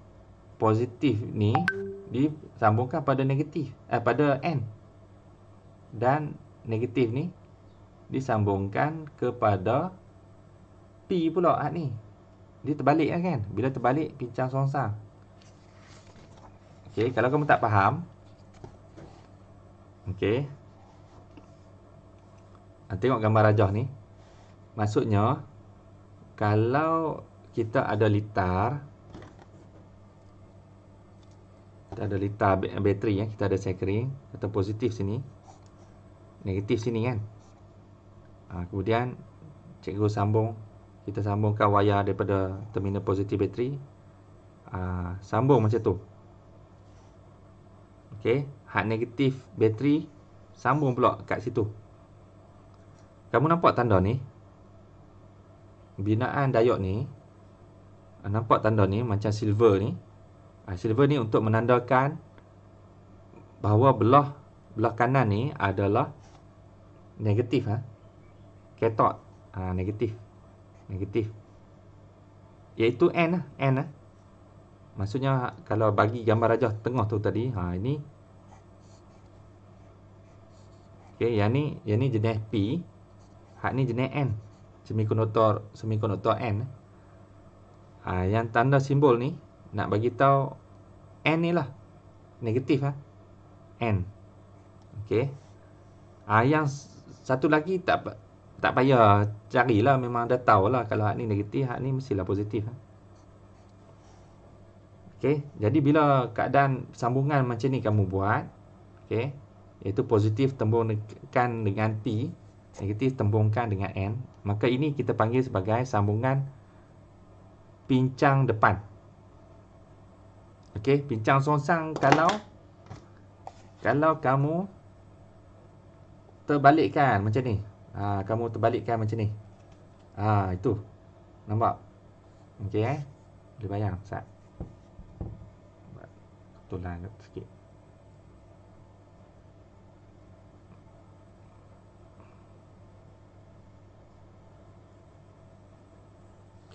positif ni disambungkan pada negatif, eh pada N. Dan negatif ni disambungkan kepada P pula ah ni. Dia terbalik ah, kan? Bila terbalik pincang songsang. Okey, kalau kamu tak faham Okey. Tengok gambar rajah ni. Maksudnya kalau kita ada litar kita ada litar bateri ya, kita ada sekering atau positif sini. Negatif sini kan. Ha, kemudian cikgu sambung kita sambungkan wayar daripada terminal positif bateri. Ha, sambung macam tu. Okay, hak negatif bateri sambung pula kat situ. Kamu nampak tanda ni? binaan diode ni eh, nampak tanda ni macam silver ni ah, silver ni untuk menandakan bahawa belah belah kanan ni adalah negatif ah ha? ketot ha, ah, negatif negatif iaitu n lah n lah maksudnya kalau bagi gambar rajah tengah tu tadi ha ini okey yang ni yang ni jenis p hak ni jenis n semikonduktor semikonduktor N eh. ha, yang tanda simbol ni nak bagi tahu N ni lah negatif ah ha? N okey ha, yang satu lagi tak tak payah carilah memang dah tahu lah kalau hak ni negatif hak ni mestilah positif ha? Okay. jadi bila keadaan sambungan macam ni kamu buat okey iaitu positif tembungkan dengan T negatif tembungkan dengan N Maka ini kita panggil sebagai sambungan pincang depan. Okey, pincang songsang kalau kalau kamu terbalikkan macam ni. Ha, kamu terbalikkan macam ni. Ha, itu. Nampak? Okey eh. Boleh bayang, Sat. Betul lah, sikit.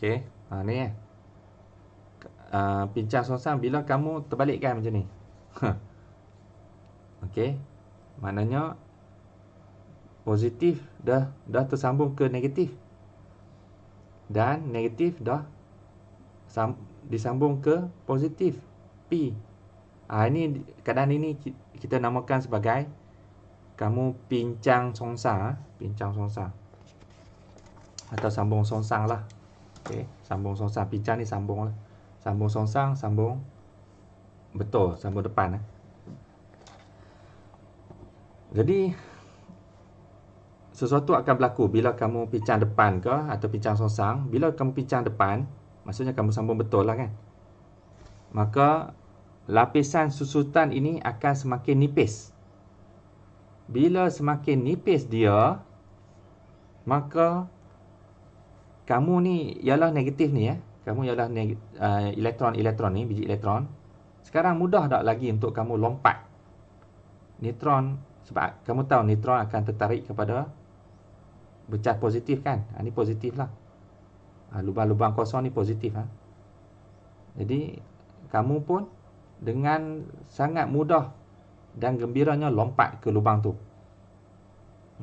Okey. Ha ni eh. Uh, pincang sorang bila kamu terbalikkan macam ni. Okey. Maknanya positif dah dah tersambung ke negatif. Dan negatif dah sam, disambung ke positif. P. Ha, ini keadaan ini kita namakan sebagai kamu pincang songsa, ha? pincang songsa atau sambung songsang lah. Okey, sambung songsang pincang ni sambung lah. sambung songsang sambung betul sambung depan eh. jadi sesuatu akan berlaku bila kamu pincang depan ke atau pincang songsang bila kamu pincang depan maksudnya kamu sambung betul lah kan maka lapisan susutan ini akan semakin nipis bila semakin nipis dia maka kamu ni ialah negatif ni eh. Kamu ialah neg- elektron-elektron uh, ni, biji elektron. Sekarang mudah tak lagi untuk kamu lompat neutron sebab kamu tahu neutron akan tertarik kepada becah positif kan? Ha, ini positif lah. Ha, lubang-lubang kosong ni positif ha? Jadi kamu pun dengan sangat mudah dan gembiranya lompat ke lubang tu.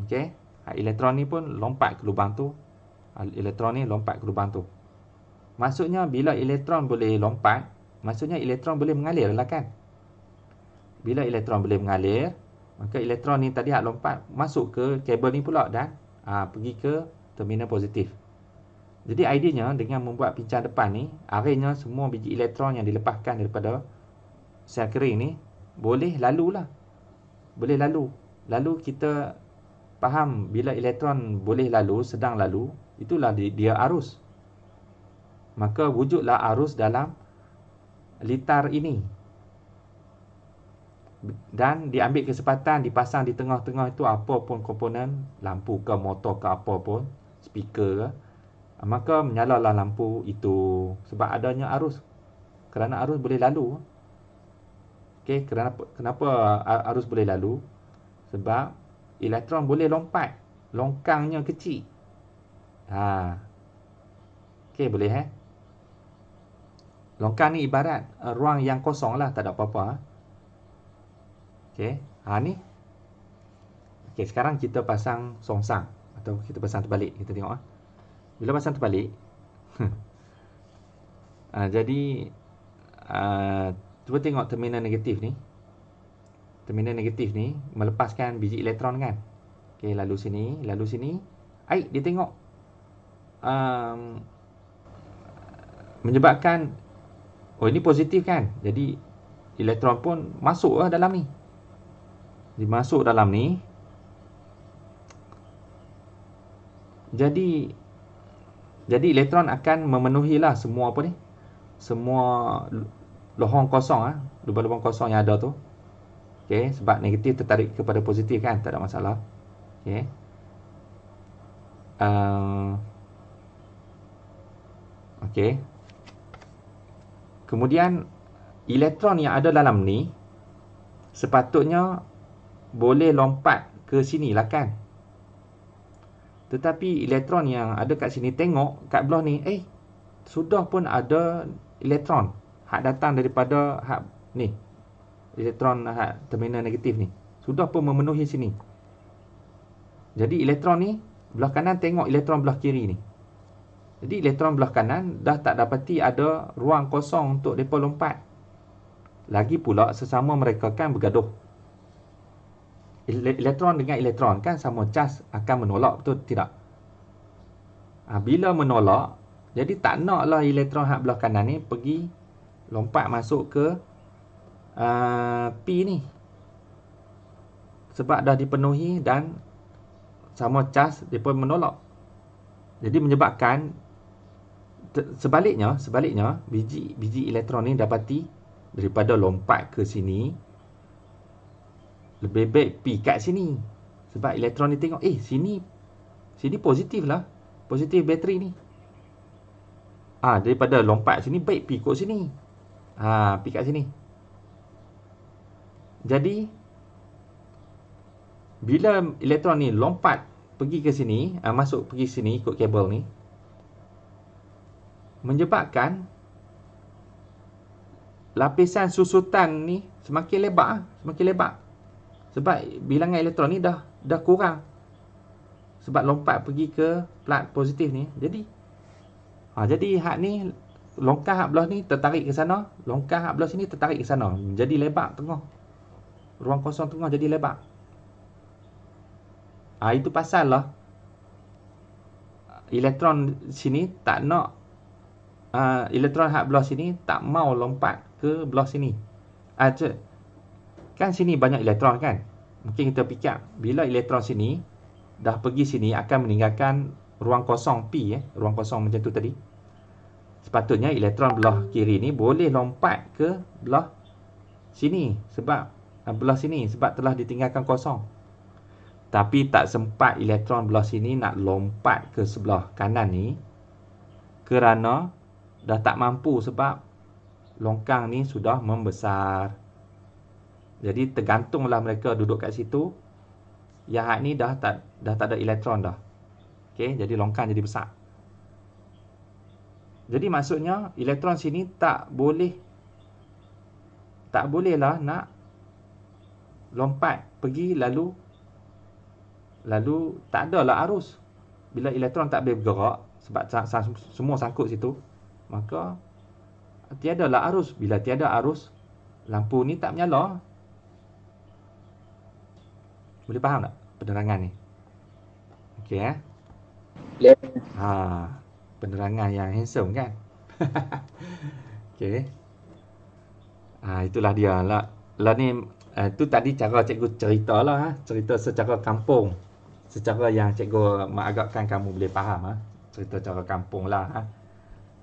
Okey? Ha, elektron ni pun lompat ke lubang tu elektron ni lompat ke lubang tu. Maksudnya bila elektron boleh lompat, maksudnya elektron boleh mengalir lah kan? Bila elektron boleh mengalir, maka elektron ni tadi hak lompat masuk ke kabel ni pula dan aa, ha, pergi ke terminal positif. Jadi idenya dengan membuat pincang depan ni, akhirnya semua biji elektron yang dilepaskan daripada sel kering ni boleh lalu lah, Boleh lalu. Lalu kita faham bila elektron boleh lalu, sedang lalu, itulah dia arus maka wujudlah arus dalam litar ini dan diambil kesempatan dipasang di tengah-tengah itu apa pun komponen lampu ke motor ke apa pun speaker ke maka menyalalah lampu itu sebab adanya arus kerana arus boleh lalu Okay, kerana kenapa arus boleh lalu sebab elektron boleh lompat longkangnya kecil Ha. Okey boleh eh? Longkang ni ibarat uh, ruang yang kosong lah. Tak ada apa-apa. Eh. Okey. Ha ni. Okey sekarang kita pasang songsang. Atau kita pasang terbalik. Kita tengok lah. Bila pasang terbalik. uh, jadi. Uh, cuba tengok terminal negatif ni. Terminal negatif ni. Melepaskan biji elektron kan. Okey lalu sini. Lalu sini. Aik dia tengok um, menyebabkan oh ini positif kan jadi elektron pun masuklah dalam ni dia masuk dalam ni jadi jadi elektron akan memenuhi lah semua apa ni semua lohong kosong ah lubang-lubang kosong yang ada tu okey sebab negatif tertarik kepada positif kan tak ada masalah okey uh, Okey. Kemudian elektron yang ada dalam ni sepatutnya boleh lompat ke sini lah kan. Tetapi elektron yang ada kat sini tengok kat blok ni eh sudah pun ada elektron hak datang daripada hak ni. Elektron hak terminal negatif ni sudah pun memenuhi sini. Jadi elektron ni belah kanan tengok elektron belah kiri ni. Jadi elektron belah kanan dah tak dapati ada ruang kosong untuk mereka lompat. Lagi pula sesama mereka kan bergaduh. Elektron dengan elektron kan sama cas akan menolak tu tidak? Ha, bila menolak, jadi tak naklah elektron hak belah kanan ni pergi lompat masuk ke uh, P ni. Sebab dah dipenuhi dan sama cas dia pun menolak. Jadi menyebabkan sebaliknya sebaliknya biji biji elektron ni dapati daripada lompat ke sini lebih baik pi kat sini sebab elektron ni tengok eh sini sini positif lah positif bateri ni ah ha, daripada lompat sini baik pi kat sini ah ha, pi kat sini jadi bila elektron ni lompat pergi ke sini ha, masuk pergi sini ikut kabel ni menyebabkan lapisan susutan ni semakin lebar semakin lebar sebab bilangan elektron ni dah dah kurang sebab lompat pergi ke plat positif ni jadi ha, jadi hak ni longkah hak belah ni tertarik ke sana longkah hak belah sini tertarik ke sana jadi lebar tengah ruang kosong tengah jadi lebar ha, itu pasal lah elektron sini tak nak Ah, elektron hak block sini tak mau lompat ke block sini. Ah, uh, kan sini banyak elektron kan? Mungkin kita fikir bila elektron sini dah pergi sini akan meninggalkan ruang kosong P eh, ruang kosong macam tu tadi. Sepatutnya elektron belah kiri ni boleh lompat ke belah sini sebab uh, belah sini sebab telah ditinggalkan kosong. Tapi tak sempat elektron belah sini nak lompat ke sebelah kanan ni kerana dah tak mampu sebab longkang ni sudah membesar. Jadi tergantunglah mereka duduk kat situ. Yang hak ni dah tak dah tak ada elektron dah. Okey, jadi longkang jadi besar. Jadi maksudnya elektron sini tak boleh tak bolehlah nak lompat pergi lalu lalu tak ada lah arus. Bila elektron tak boleh bergerak sebab semua sangkut situ, maka tiada lah arus bila tiada arus lampu ni tak menyala boleh faham tak penerangan ni okey eh boleh ya. yeah. ha penerangan yang handsome kan okey ha itulah dia lah lah ni eh, tu tadi cara cikgu cerita lah ha. cerita secara kampung secara yang cikgu mak kamu boleh faham ha. cerita cara kampung lah ha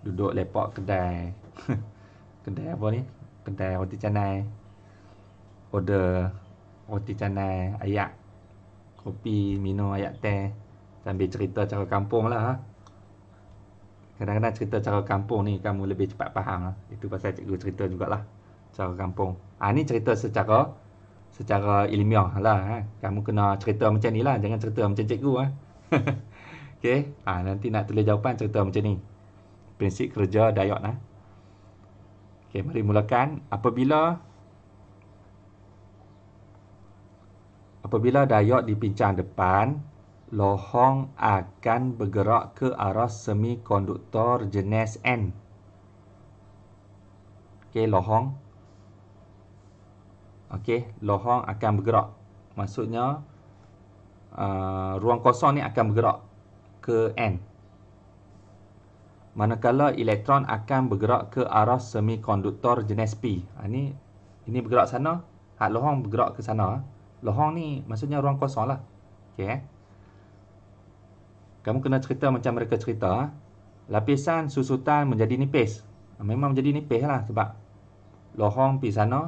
duduk lepak kedai kedai apa ni kedai roti canai order roti canai ayak kopi minum ayak teh sambil cerita cara kampung lah ha. kadang-kadang cerita cara kampung ni kamu lebih cepat faham lah. itu pasal cikgu cerita jugalah cara kampung ha, ni cerita secara secara ilmiah lah ha. kamu kena cerita macam ni lah jangan cerita macam cikgu lah Okay. Ha, nanti nak tulis jawapan cerita macam ni prinsip kerja diod nah. Ha? Okay, mari mulakan apabila apabila diod dipincang depan, lohong akan bergerak ke arah semikonduktor jenis N. Okay, lohong Okay, lohong akan bergerak. Maksudnya uh, ruang kosong ni akan bergerak ke N manakala elektron akan bergerak ke arah semikonduktor jenis P. Ha, ni, ini bergerak sana, hak lohong bergerak ke sana. Lohong ni maksudnya ruang kosong lah. Okay. Eh. Kamu kena cerita macam mereka cerita. Eh. Lapisan susutan menjadi nipis. Ha, memang menjadi nipis lah sebab lohong pergi sana.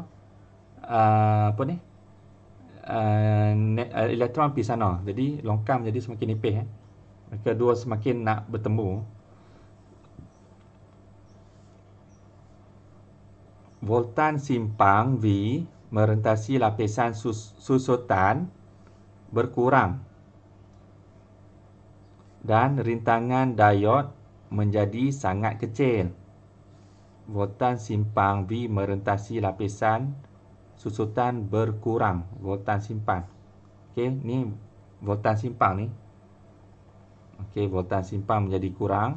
Uh, apa ni? Uh, elektron pergi sana. Jadi longkang menjadi semakin nipis. Eh. Mereka dua semakin nak bertemu. voltan simpang V merentasi lapisan sus susutan berkurang dan rintangan diod menjadi sangat kecil. Voltan simpang V merentasi lapisan susutan berkurang. Voltan simpang. Okey, ni voltan simpang ni. Okey, voltan simpang menjadi kurang.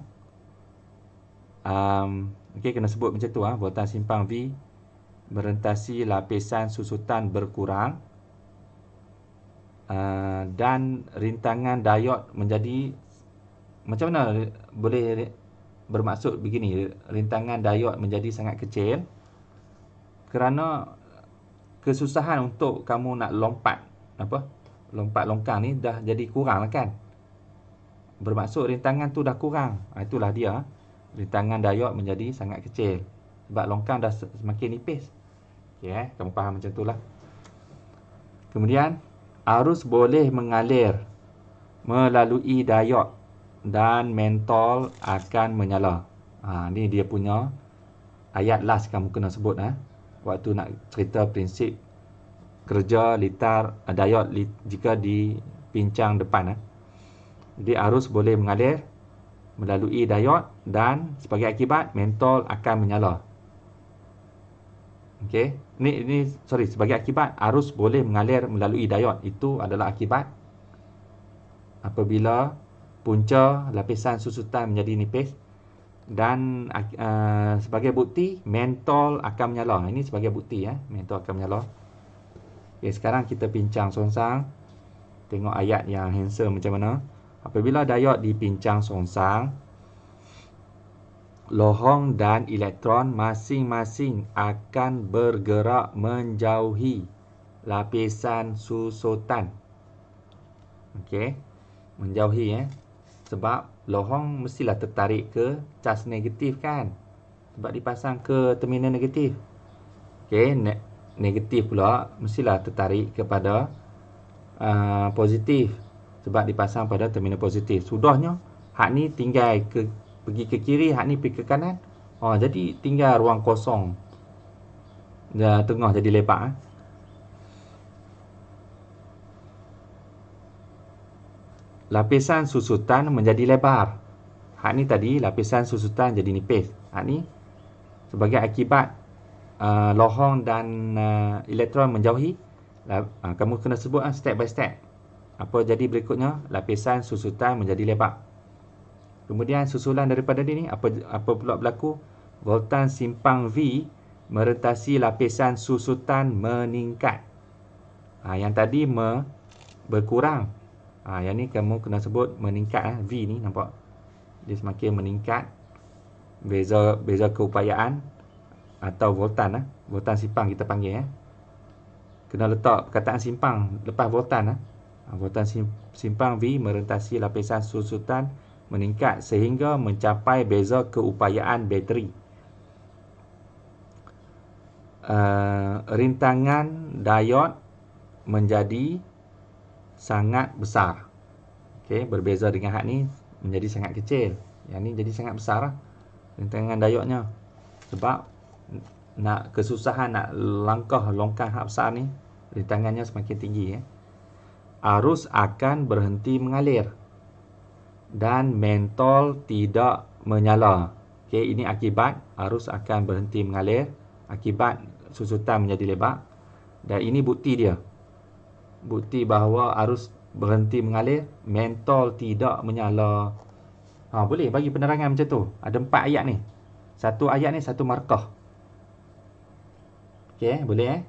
Um, Okey kena sebut macam tu ah ha. voltan simpang V merentasi lapisan susutan berkurang uh, dan rintangan diod menjadi macam mana boleh bermaksud begini rintangan diod menjadi sangat kecil kerana kesusahan untuk kamu nak lompat apa lompat longkang ni dah jadi kurang lah kan bermaksud rintangan tu dah kurang ah, itulah dia ah rintangan Dayak menjadi sangat kecil sebab longkang dah semakin nipis. Ya, eh, kamu faham macam itulah. Kemudian arus boleh mengalir melalui Dayak dan mentol akan menyala. Ha ni dia punya ayat last kamu kena sebut eh waktu nak cerita prinsip kerja litar eh, diod lit, jika dipincang depan eh. Jadi arus boleh mengalir melalui diod dan sebagai akibat mentol akan menyala. Okey, ni ini sorry sebagai akibat arus boleh mengalir melalui diod itu adalah akibat apabila punca lapisan susutan menjadi nipis dan uh, sebagai bukti mentol akan menyala. Ini sebagai bukti ya, eh? mentol akan menyala. Okey, sekarang kita pincang songsang. Tengok ayat yang handsome macam mana. Apabila diod dipincang songsang, lorong dan elektron masing-masing akan bergerak menjauhi lapisan susutan. Okey, menjauhi eh. Sebab lorong mestilah tertarik ke cas negatif kan? Sebab dipasang ke terminal negatif. Okey, ne- negatif pula mestilah tertarik kepada uh, positif. Sebab dipasang pada terminal positif. Sudahnya, hak ni tinggal ke pergi ke kiri hak ni pergi ke kanan oh jadi tinggal ruang kosong dah tengah jadi lepak eh. lapisan susutan menjadi lebar hak ni tadi lapisan susutan jadi nipis hak ni sebagai akibat uh, lohong dan uh, elektron menjauhi uh, kamu kena sebut uh, step by step apa jadi berikutnya lapisan susutan menjadi lebar Kemudian susulan daripada dia ni apa apa pula berlaku? Voltan simpang V merentasi lapisan susutan meningkat. Ha, yang tadi me, berkurang. Ha, yang ni kamu kena sebut meningkat eh. V ni nampak? Dia semakin meningkat. Beza beza keupayaan atau voltan eh. Voltan simpang kita panggil eh. Kena letak perkataan simpang lepas voltan eh. Ha, voltan simpang V merentasi lapisan susutan meningkat meningkat sehingga mencapai beza keupayaan bateri. Uh, rintangan diod menjadi sangat besar. Okay, berbeza dengan hak ni menjadi sangat kecil. Yang ni jadi sangat besar lah. rintangan diodnya. Sebab nak kesusahan nak langkah longkang hak besar ni rintangannya semakin tinggi eh. Arus akan berhenti mengalir dan mentol tidak menyala. Okay, ini akibat arus akan berhenti mengalir akibat susutan menjadi lebar. Dan ini bukti dia. Bukti bahawa arus berhenti mengalir, mentol tidak menyala. Ha, boleh bagi penerangan macam tu. Ada empat ayat ni. Satu ayat ni satu markah. Okay, boleh eh?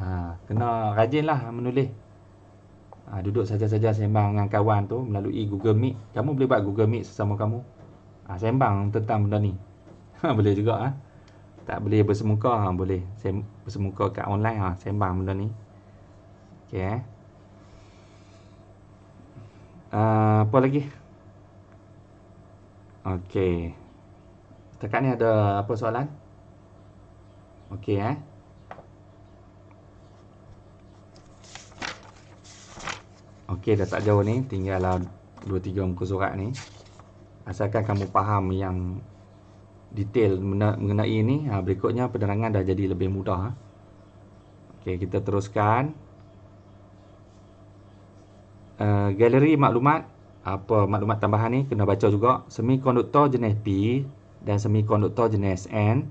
Ha, kena rajinlah menulis ha, Duduk saja-saja sembang dengan kawan tu Melalui Google Meet Kamu boleh buat Google Meet sesama kamu ha, Sembang tentang benda ni ha, Boleh juga ha? Tak boleh bersemuka ha, Boleh Sem- bersemuka kat online ha, Sembang benda ni Okay uh, Apa lagi? Okay Setakat ni ada apa soalan? Okay eh? Okey dah tak jauh ni tinggallah 2 3 muka surat ni. Asalkan kamu faham yang detail mengenai ini, ha, berikutnya penerangan dah jadi lebih mudah. Okey, kita teruskan. Uh, galeri maklumat, apa maklumat tambahan ni kena baca juga. Semikonduktor jenis P dan semikonduktor jenis N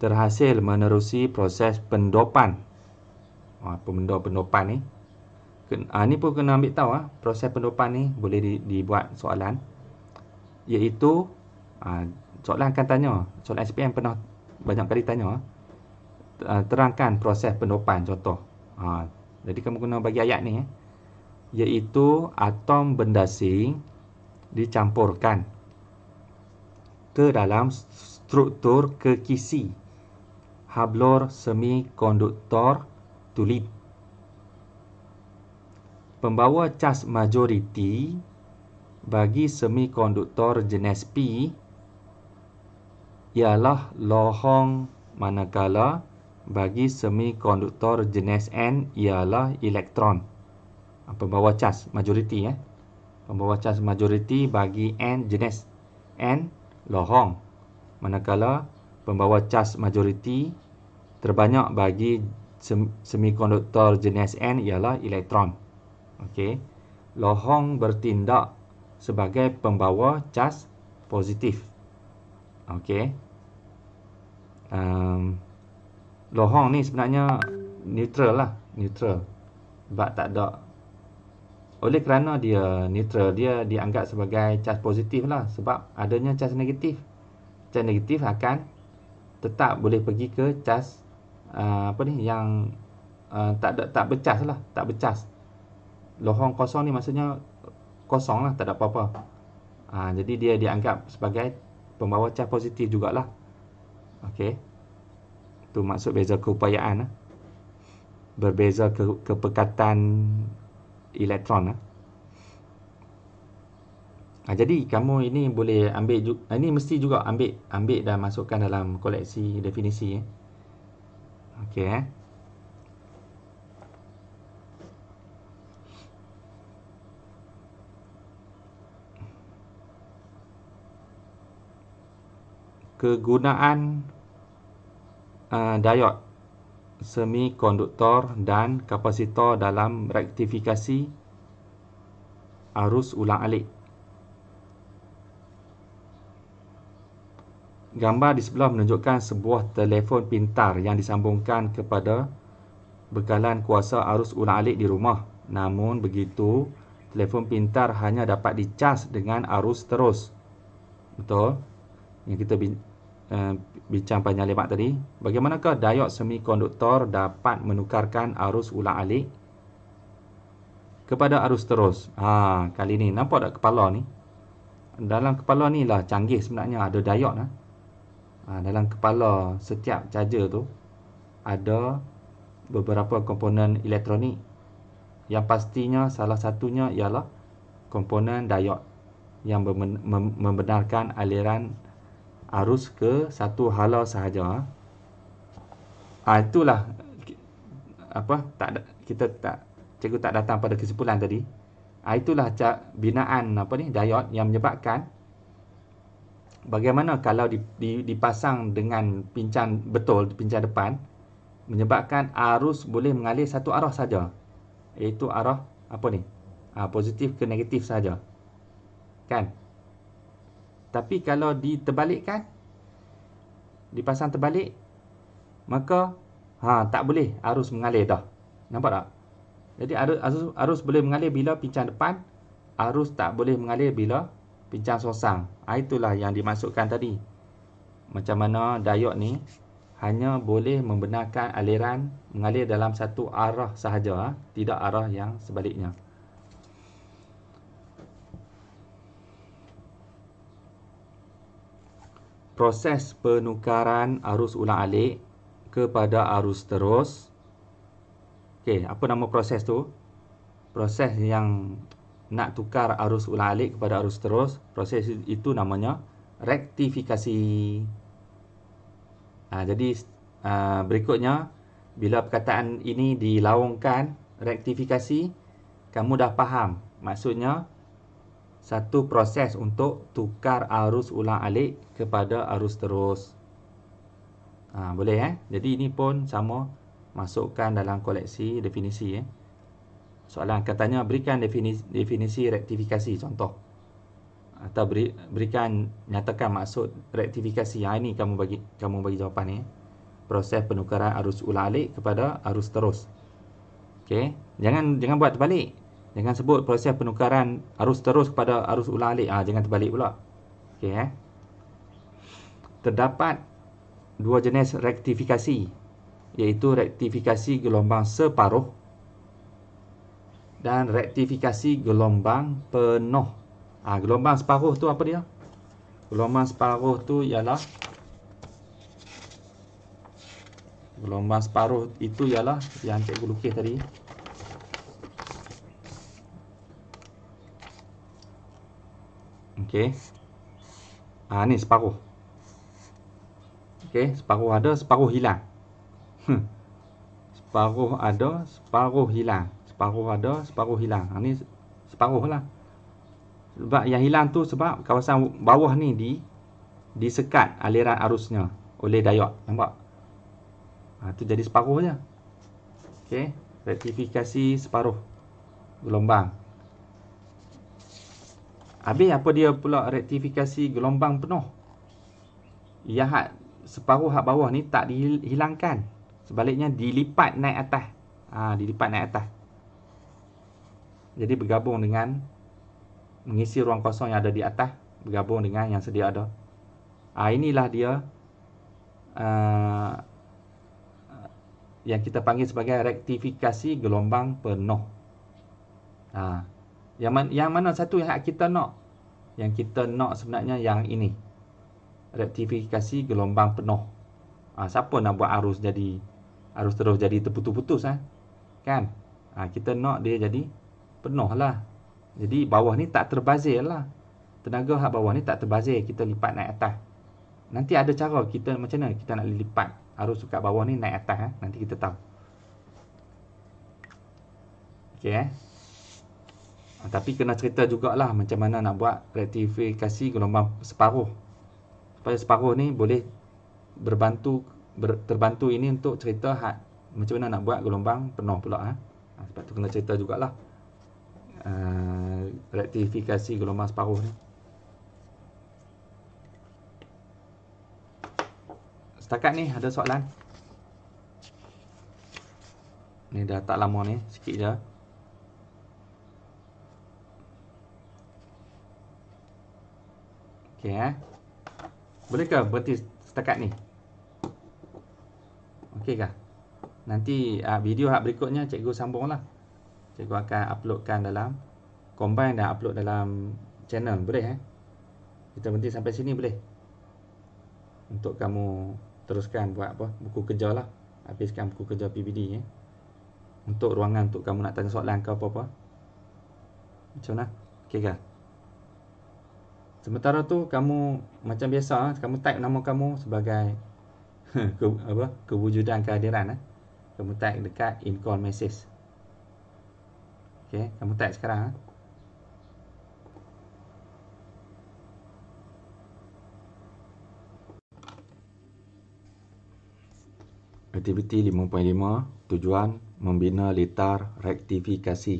terhasil menerusi proses pendopan. apa ha, benda pendopan ni? Ha, ni pun kena ambil tahu ha, proses pendopan ni boleh di, dibuat soalan iaitu ha, soalan akan tanya soalan SPM pernah banyak kali tanya ha, terangkan proses pendopan contoh ha, jadi kamu kena bagi ayat ni eh, iaitu atom benda sing dicampurkan ke dalam struktur kekisi hablor semikonduktor tulip pembawa cas majoriti bagi semikonduktor jenis P ialah lohong manakala bagi semikonduktor jenis N ialah elektron. Ah, pembawa cas majoriti eh. Pembawa cas majoriti bagi N jenis N lohong. Manakala pembawa cas majoriti terbanyak bagi semikonduktor jenis N ialah elektron okey lohong bertindak sebagai pembawa cas positif okey um, lohong ni sebenarnya neutral lah neutral sebab tak ada oleh kerana dia neutral dia dianggap sebagai cas positif lah sebab adanya cas negatif cas negatif akan tetap boleh pergi ke cas uh, apa ni yang uh, tak tak becas lah tak becas. Lohong kosong ni maksudnya kosong lah, tak ada apa-apa. Ha, jadi dia dianggap sebagai pembawa cah positif jugalah. Okey. Tu maksud beza keupayaan. Lah. Berbeza ke, kepekatan elektron. Lah. Ha, jadi kamu ini boleh ambil juga, ha, ini mesti juga ambil ambil dan masukkan dalam koleksi definisi. Eh. Okey. Eh. kegunaan uh, eh, diod semikonduktor dan kapasitor dalam rektifikasi arus ulang-alik. Gambar di sebelah menunjukkan sebuah telefon pintar yang disambungkan kepada bekalan kuasa arus ulang-alik di rumah. Namun begitu, telefon pintar hanya dapat dicas dengan arus terus. Betul? Yang kita Eh, bincang panjang lebar tadi bagaimanakah diod semikonduktor dapat menukarkan arus ulang alik kepada arus terus ha, kali ni nampak tak kepala ni dalam kepala ni lah canggih sebenarnya ada diod lah. ha, dalam kepala setiap charger tu ada beberapa komponen elektronik yang pastinya salah satunya ialah komponen diod yang membenarkan aliran arus ke satu halau sahaja ha, itulah apa tak kita tak cikgu tak datang pada kesimpulan tadi ha, itulah cak binaan apa ni diod yang menyebabkan bagaimana kalau dipasang dengan pincang betul pincang depan menyebabkan arus boleh mengalir satu arah saja iaitu arah apa ni ha, positif ke negatif saja kan tapi kalau diterbalikkan Dipasang terbalik Maka ha, Tak boleh arus mengalir dah Nampak tak? Jadi arus, arus, arus boleh mengalir bila pincang depan Arus tak boleh mengalir bila Pincang sosang ha, Itulah yang dimasukkan tadi Macam mana diod ni Hanya boleh membenarkan aliran Mengalir dalam satu arah sahaja ha? Tidak arah yang sebaliknya proses penukaran arus ulang alik kepada arus terus. Okey, apa nama proses tu? Proses yang nak tukar arus ulang alik kepada arus terus, proses itu namanya rektifikasi. Ha, jadi ha, berikutnya bila perkataan ini dilaungkan rektifikasi, kamu dah faham maksudnya satu proses untuk tukar arus ulang-alik kepada arus terus. Ha, boleh eh? Jadi ini pun sama masukkan dalam koleksi definisi eh. Soalan katanya tanya berikan definisi, definisi rektifikasi contoh. Atau beri, berikan nyatakan maksud rektifikasi. yang ha, ini kamu bagi kamu bagi jawapan ni. Eh. Proses penukaran arus ulang-alik kepada arus terus. Okey, jangan jangan buat terbalik. Jangan sebut proses penukaran arus terus kepada arus ulang alik. Ah, jangan terbalik pula. Okey eh. Terdapat dua jenis rektifikasi iaitu rektifikasi gelombang separuh dan rektifikasi gelombang penuh. Ah, gelombang separuh tu apa dia? Gelombang separuh tu ialah gelombang separuh itu ialah yang cikgu lukis tadi. Okey. Ha ni separuh. Okey, separuh ada, separuh hilang. Hmm. Separuh ada, separuh hilang. Separuh ada, separuh hilang. Ha ni separuhlah. Sebab yang hilang tu sebab kawasan bawah ni di disekat aliran arusnya oleh dayot. Nampak? Ha tu jadi separuh je. Okey, rektifikasi separuh gelombang. Habis apa dia pula rektifikasi gelombang penuh? Ya hak separuh hak bawah ni tak dihilangkan. Sebaliknya dilipat naik atas. Ha, dilipat naik atas. Jadi bergabung dengan mengisi ruang kosong yang ada di atas bergabung dengan yang sedia ada. Ha, inilah dia uh, yang kita panggil sebagai rektifikasi gelombang penuh. Ha, yang, man, yang mana satu yang kita nak? Yang kita nak sebenarnya yang ini. Rektifikasi gelombang penuh. Ha, siapa nak buat arus jadi arus terus jadi terputus-putus ah. Ha? Kan? Ha, kita nak dia jadi penuh lah. Jadi bawah ni tak terbazir lah. Tenaga hak bawah ni tak terbazir. Kita lipat naik atas. Nanti ada cara kita macam mana kita nak lipat arus kat bawah ni naik atas. Ha? Nanti kita tahu. Okay. Eh? Ah, tapi kena cerita jugalah macam mana nak buat rektifikasi gelombang separuh. Supaya separuh ni boleh berbantu ber, terbantu ini untuk cerita had, macam mana nak buat gelombang penuh pula. Ha? Ah, sebab tu kena cerita jugalah uh, ah, rektifikasi gelombang separuh ni. Setakat ni ada soalan? Ni dah tak lama ni, sikit je. Okey eh. Boleh ke berhenti setakat ni? Okey ke? Nanti uh, video hak berikutnya cikgu sambunglah. Cikgu akan uploadkan dalam combine dan upload dalam channel boleh eh. Kita berhenti sampai sini boleh. Untuk kamu teruskan buat apa? Buku kerja lah. Habiskan buku kerja PBD ni. Eh. Untuk ruangan untuk kamu nak tanya soalan ke apa-apa. Macam mana? Okey ke? Sementara tu kamu macam biasa ah, kamu tag nama kamu sebagai ke, apa kewujudan kehadiran eh. Kamu tag dekat in call message. Okey, kamu tag sekarang eh. Aktiviti 5.5 tujuan membina litar rektifikasi.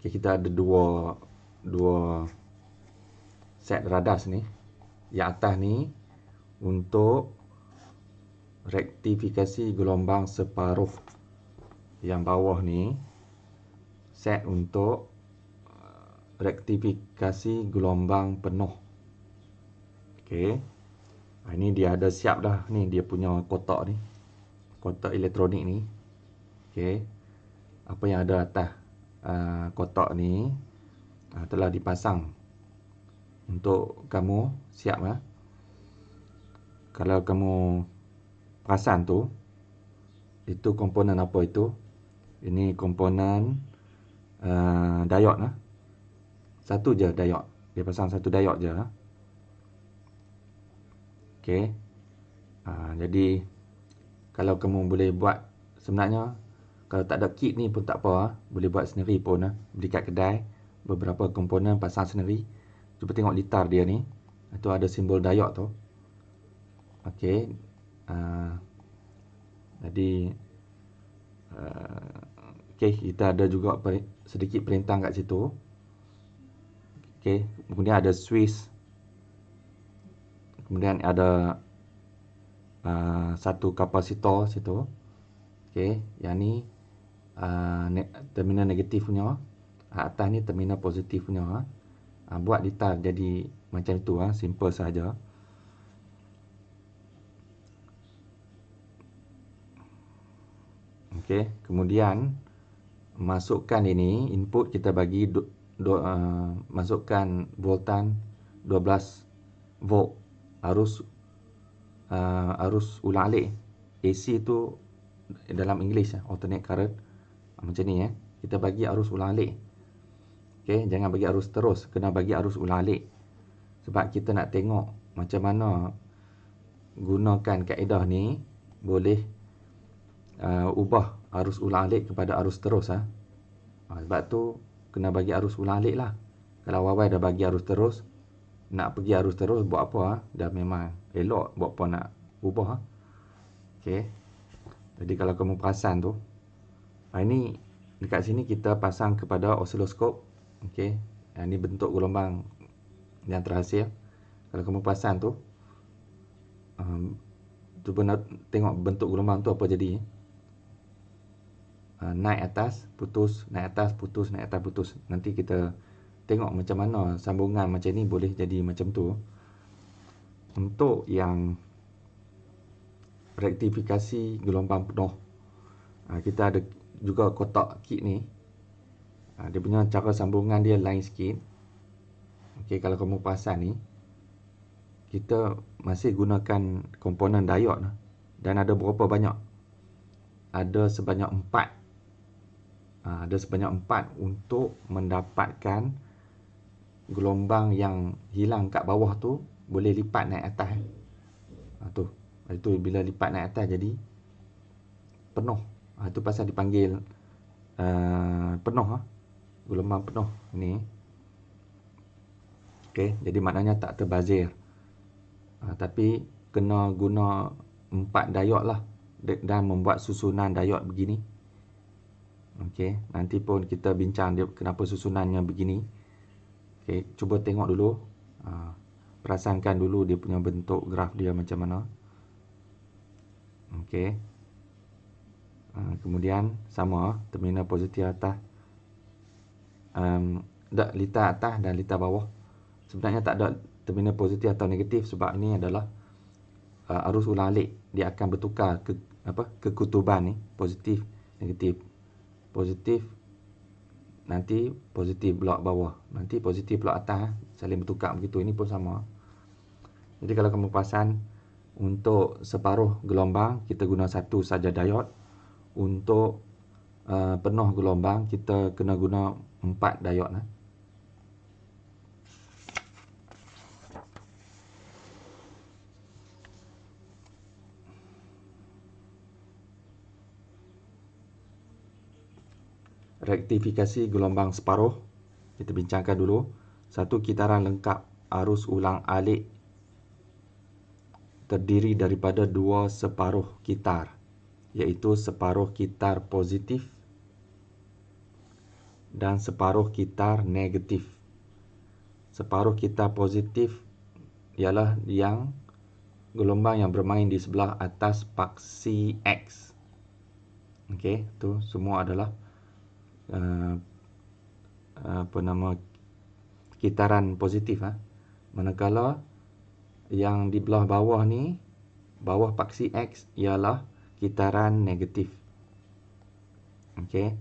Okay, kita ada dua dua set radas ni yang atas ni untuk rektifikasi gelombang separuh yang bawah ni set untuk uh, rektifikasi gelombang penuh ok ah, ini dia ada siap dah ni dia punya kotak ni kotak elektronik ni ok apa yang ada atas uh, kotak ni uh, telah dipasang untuk kamu siap ya. Kalau kamu perasan tu itu komponen apa itu? Ini komponen uh, diode lah. Satu je diode. Dia pasang satu diode je lah. Okey. Uh, jadi kalau kamu boleh buat sebenarnya kalau tak ada kit ni pun tak apa, boleh buat sendiri pun lah. Beli kat kedai beberapa komponen pasang sendiri. Cuba tengok litar dia ni. Itu ada simbol dayok tu. Okey. Uh, ah, jadi uh, ah, okey, kita ada juga per, sedikit perintah kat situ. Okey, kemudian ada switch. Kemudian ada uh, satu kapasitor situ. Okey, yang ni uh, terminal negatif punya atas ni terminal positif punya ha. Ha, buat detail jadi macam tu ha. simple saja. Okey, kemudian masukkan ini input kita bagi do, do, uh, masukkan voltan 12 volt arus uh, arus ulang-alik AC tu dalam English eh, alternate current ha, macam ni eh kita bagi arus ulang-alik Okay, jangan bagi arus terus, kena bagi arus ulalik. Sebab kita nak tengok macam mana gunakan kaedah ni boleh uh, ubah arus ulalik kepada arus terus. Ha? Ha, sebab tu kena bagi arus ulalik lah. Kalau wawai dah bagi arus terus, nak pergi arus terus buat apa? Ha? Dah memang elok buat apa nak ubah. Ha? Okay. Jadi kalau kamu perasan tu, ha, ini dekat sini kita pasang kepada osiloskop okey ah, ini bentuk gelombang yang terhasil ya. kalau kamu pasang tu um, cuba nak tengok bentuk gelombang tu apa jadi uh, naik atas putus naik atas putus naik atas putus nanti kita tengok macam mana sambungan macam ni boleh jadi macam tu untuk yang rektifikasi gelombang penuh uh, kita ada juga kotak kit ni ha, Dia punya cara sambungan dia lain sikit Okey, kalau kamu perasan ni Kita masih gunakan komponen diode Dan ada berapa banyak Ada sebanyak empat. ha, Ada sebanyak empat untuk mendapatkan Gelombang yang hilang kat bawah tu Boleh lipat naik atas eh. ha, Tu itu bila lipat naik atas jadi penuh. Ha, itu pasal dipanggil uh, penuh. Ha? ulama penuh ni okey jadi maknanya tak terbazir ha, tapi kena guna empat dayak lah dan membuat susunan dayak begini okey nanti pun kita bincang dia kenapa susunannya begini okey cuba tengok dulu ha, perasankan dulu dia punya bentuk graf dia macam mana okey ha, kemudian sama terminal positif atas um, dak litar atas dan lita bawah sebenarnya tak ada terminal positif atau negatif sebab ini adalah uh, arus ulang alik dia akan bertukar ke apa kekutuban ni positif negatif positif nanti positif blok bawah nanti positif blok atas saling bertukar begitu ini pun sama jadi kalau kamu pasan untuk separuh gelombang kita guna satu saja diode untuk uh, penuh gelombang kita kena guna Empat diod eh. Ha? rektifikasi gelombang separuh kita bincangkan dulu satu kitaran lengkap arus ulang alik terdiri daripada dua separuh kitar iaitu separuh kitar positif dan separuh kita negatif. Separuh kita positif ialah yang gelombang yang bermain di sebelah atas paksi X. Okey, tu semua adalah uh, apa nama kitaran positif ah. Ha? Manakala yang di belah bawah ni bawah paksi X ialah kitaran negatif. Okey.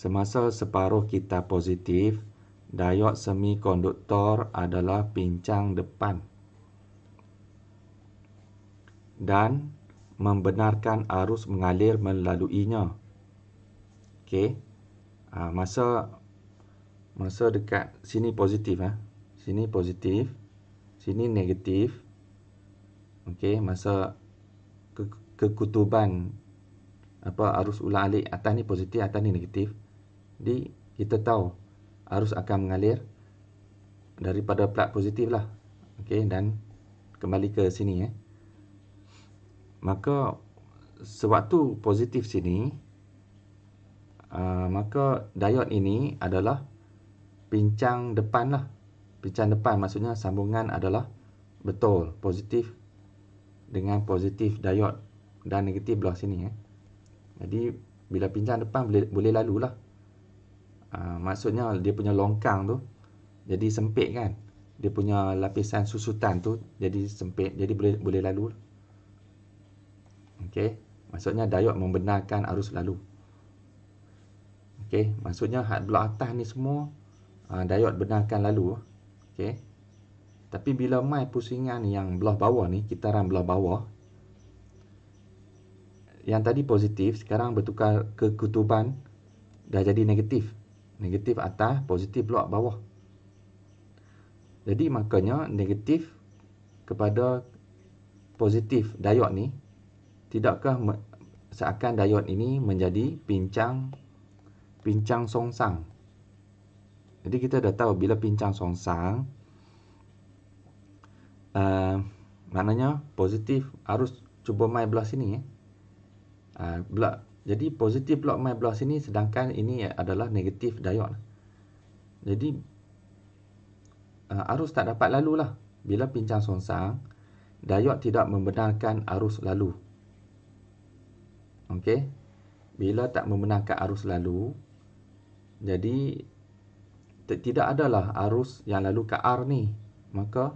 Semasa separuh kita positif, diod semikonduktor adalah pincang depan dan membenarkan arus mengalir melaluinya. Okey. Ha, ah, masa masa dekat sini positif ah. Ha? Sini positif, sini negatif. Okey, masa ke, kekutuban apa arus ulang alik atas ni positif, atas ni negatif di kita tahu arus akan mengalir daripada plat positif lah okay, dan kembali ke sini eh. maka sewaktu positif sini uh, maka diod ini adalah pincang depan lah pincang depan maksudnya sambungan adalah betul positif dengan positif diod dan negatif belah sini eh. jadi bila pincang depan boleh, boleh lalu lah Ah, maksudnya dia punya longkang tu jadi sempit kan dia punya lapisan susutan tu jadi sempit jadi boleh boleh lalu lah. okey maksudnya diod membenarkan arus lalu okey maksudnya hard block atas ni semua uh, ah, diod benarkan lalu okey tapi bila mai pusingan yang belah bawah ni kitaran belah bawah yang tadi positif sekarang bertukar ke kutuban dah jadi negatif negatif atas, positif pula bawah. Jadi makanya negatif kepada positif diod ni tidakkah seakan diod ini menjadi pincang pincang songsang. Jadi kita dah tahu bila pincang songsang uh, maknanya positif arus cuba mai belah sini eh. Uh, belah jadi positif block my block sini sedangkan ini adalah negatif diode. Jadi eh, arus tak dapat lalu lah. Bila pincang sonsang, diode tidak membenarkan arus lalu. Okey. Bila tak membenarkan arus lalu, jadi tidak adalah arus yang lalu ke R ni. Maka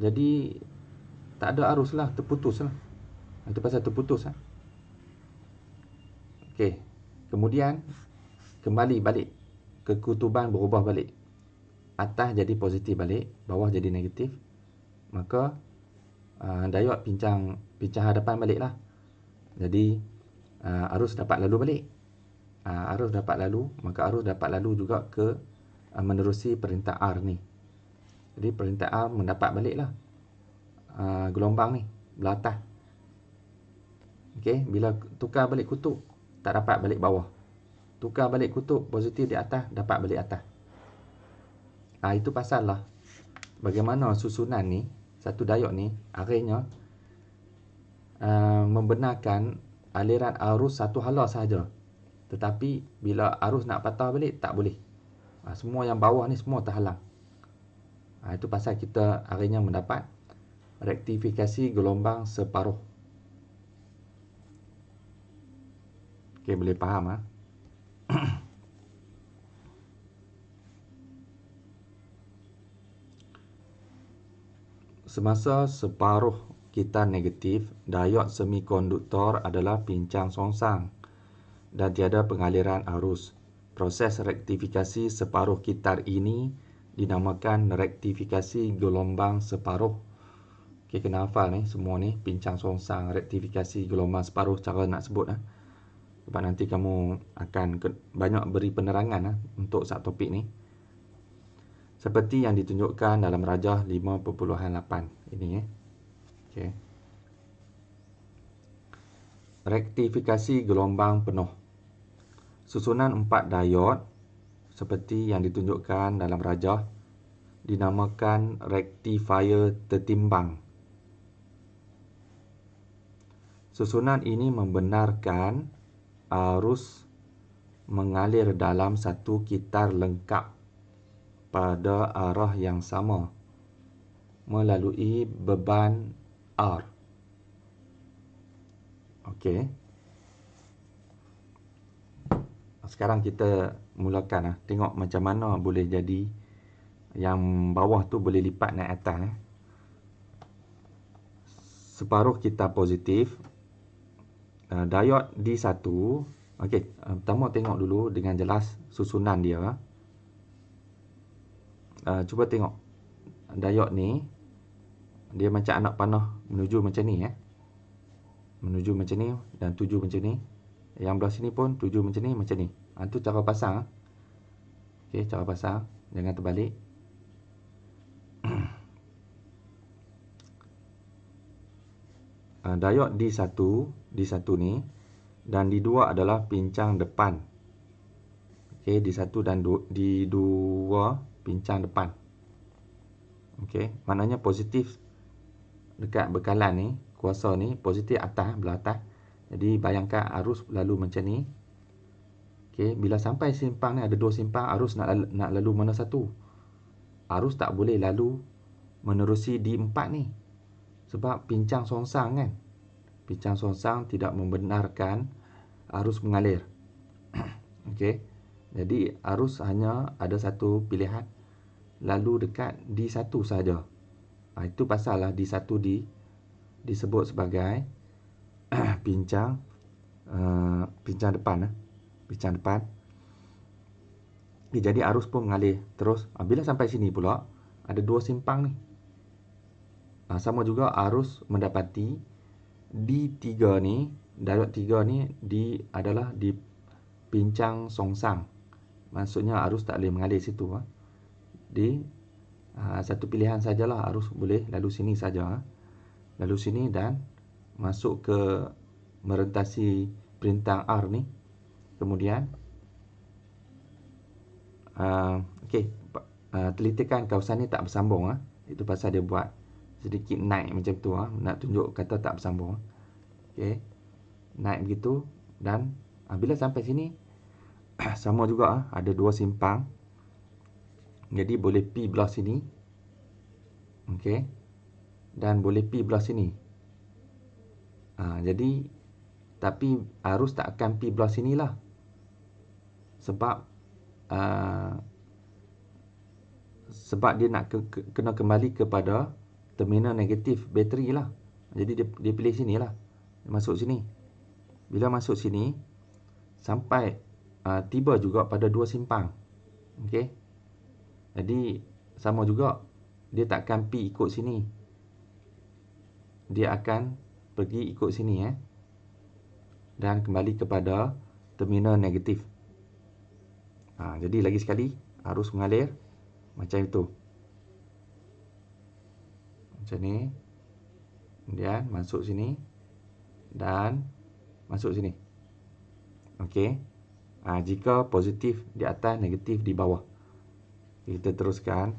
jadi tak ada arus lah, terputus lah. Itu pasal terputus lah. Okey. Kemudian kembali balik ke kutuban berubah balik. Atas jadi positif balik, bawah jadi negatif. Maka uh, ah, diod pincang pincang hadapan baliklah. Jadi uh, arus dapat lalu balik. Uh, arus dapat lalu, maka arus dapat lalu juga ke uh, menerusi perintah R ni. Jadi perintah R mendapat baliklah. Uh, gelombang ni belah atas. Okey, bila tukar balik kutub tak dapat balik bawah. Tukar balik kutub positif di atas dapat balik atas. Ha, itu pasal lah bagaimana susunan ni satu dayok ni akhirnya uh, membenarkan aliran arus satu hala sahaja. Tetapi bila arus nak patah balik tak boleh. Ha, semua yang bawah ni semua terhalang. Ha, itu pasal kita akhirnya mendapat rektifikasi gelombang separuh. Okay, boleh faham ah. Semasa separuh kita negatif, diod semikonduktor adalah pincang songsang dan tiada pengaliran arus. Proses rektifikasi separuh kitar ini dinamakan rektifikasi gelombang separuh. Okey, kena hafal ni semua ni, pincang songsang, rektifikasi gelombang separuh cara nak sebut. Eh sebab nanti kamu akan banyak beri penerangan lah, untuk sub topik ni seperti yang ditunjukkan dalam rajah 5.8 ini eh. Okay. Rektifikasi gelombang penuh. Susunan empat diod seperti yang ditunjukkan dalam rajah dinamakan rectifier tertimbang. Susunan ini membenarkan arus mengalir dalam satu kitar lengkap pada arah yang sama melalui beban R. Okey. Sekarang kita mulakan ah. Tengok macam mana boleh jadi yang bawah tu boleh lipat naik atas. Eh. Separuh kita positif, uh, diod D1 okey uh, pertama tengok dulu dengan jelas susunan dia uh, cuba tengok diod ni dia macam anak panah menuju macam ni eh menuju macam ni dan tuju macam ni yang belah sini pun tuju macam ni macam ni ah uh, tu cara pasang okey cara pasang jangan terbalik uh, diod D1 D1 ni dan D2 adalah pincang depan. Okey, D1 dan D2 pincang depan. Okey, maknanya positif dekat bekalan ni, kuasa ni positif atas belah atas. Jadi bayangkan arus lalu macam ni. Okey, bila sampai simpang ni ada dua simpang, arus nak lalu, nak lalu mana satu? Arus tak boleh lalu menerusi D4 ni sebab pincang songsang kan pincang songsang tidak membenarkan arus mengalir Okay, jadi arus hanya ada satu pilihan lalu dekat D1 saja ha, itu pasal lah D1 di disebut sebagai pincang uh, eh, pincang depan eh. pincang depan okay, eh, jadi arus pun mengalir terus ha, bila sampai sini pula ada dua simpang ni Ah, sama juga arus mendapati D3 ni darat 3 ni di adalah di pincang songsang maksudnya arus tak boleh mengalir situ ha. di ha, satu pilihan sajalah arus boleh lalu sini saja ha. lalu sini dan masuk ke merentasi perintang R ni kemudian uh, okey uh, telitikan kawasan ni tak bersambung ha. itu pasal dia buat sedikit naik macam tu ah nak tunjuk kata tak bersambung okey naik begitu dan ah, bila sampai sini sama juga ah ada dua simpang jadi boleh pi belah sini okey dan boleh pi belah sini ah jadi tapi arus tak akan pi belah lah sebab ah, sebab dia nak ke, ke, kena kembali kepada terminal negatif bateri lah jadi dia, dia pilih sini lah masuk sini bila masuk sini sampai uh, tiba juga pada dua simpang okey? jadi sama juga dia takkan pi ikut sini dia akan pergi ikut sini eh dan kembali kepada terminal negatif ha, jadi lagi sekali arus mengalir macam itu macam ni kemudian masuk sini dan masuk sini okey ha, jika positif di atas negatif di bawah kita teruskan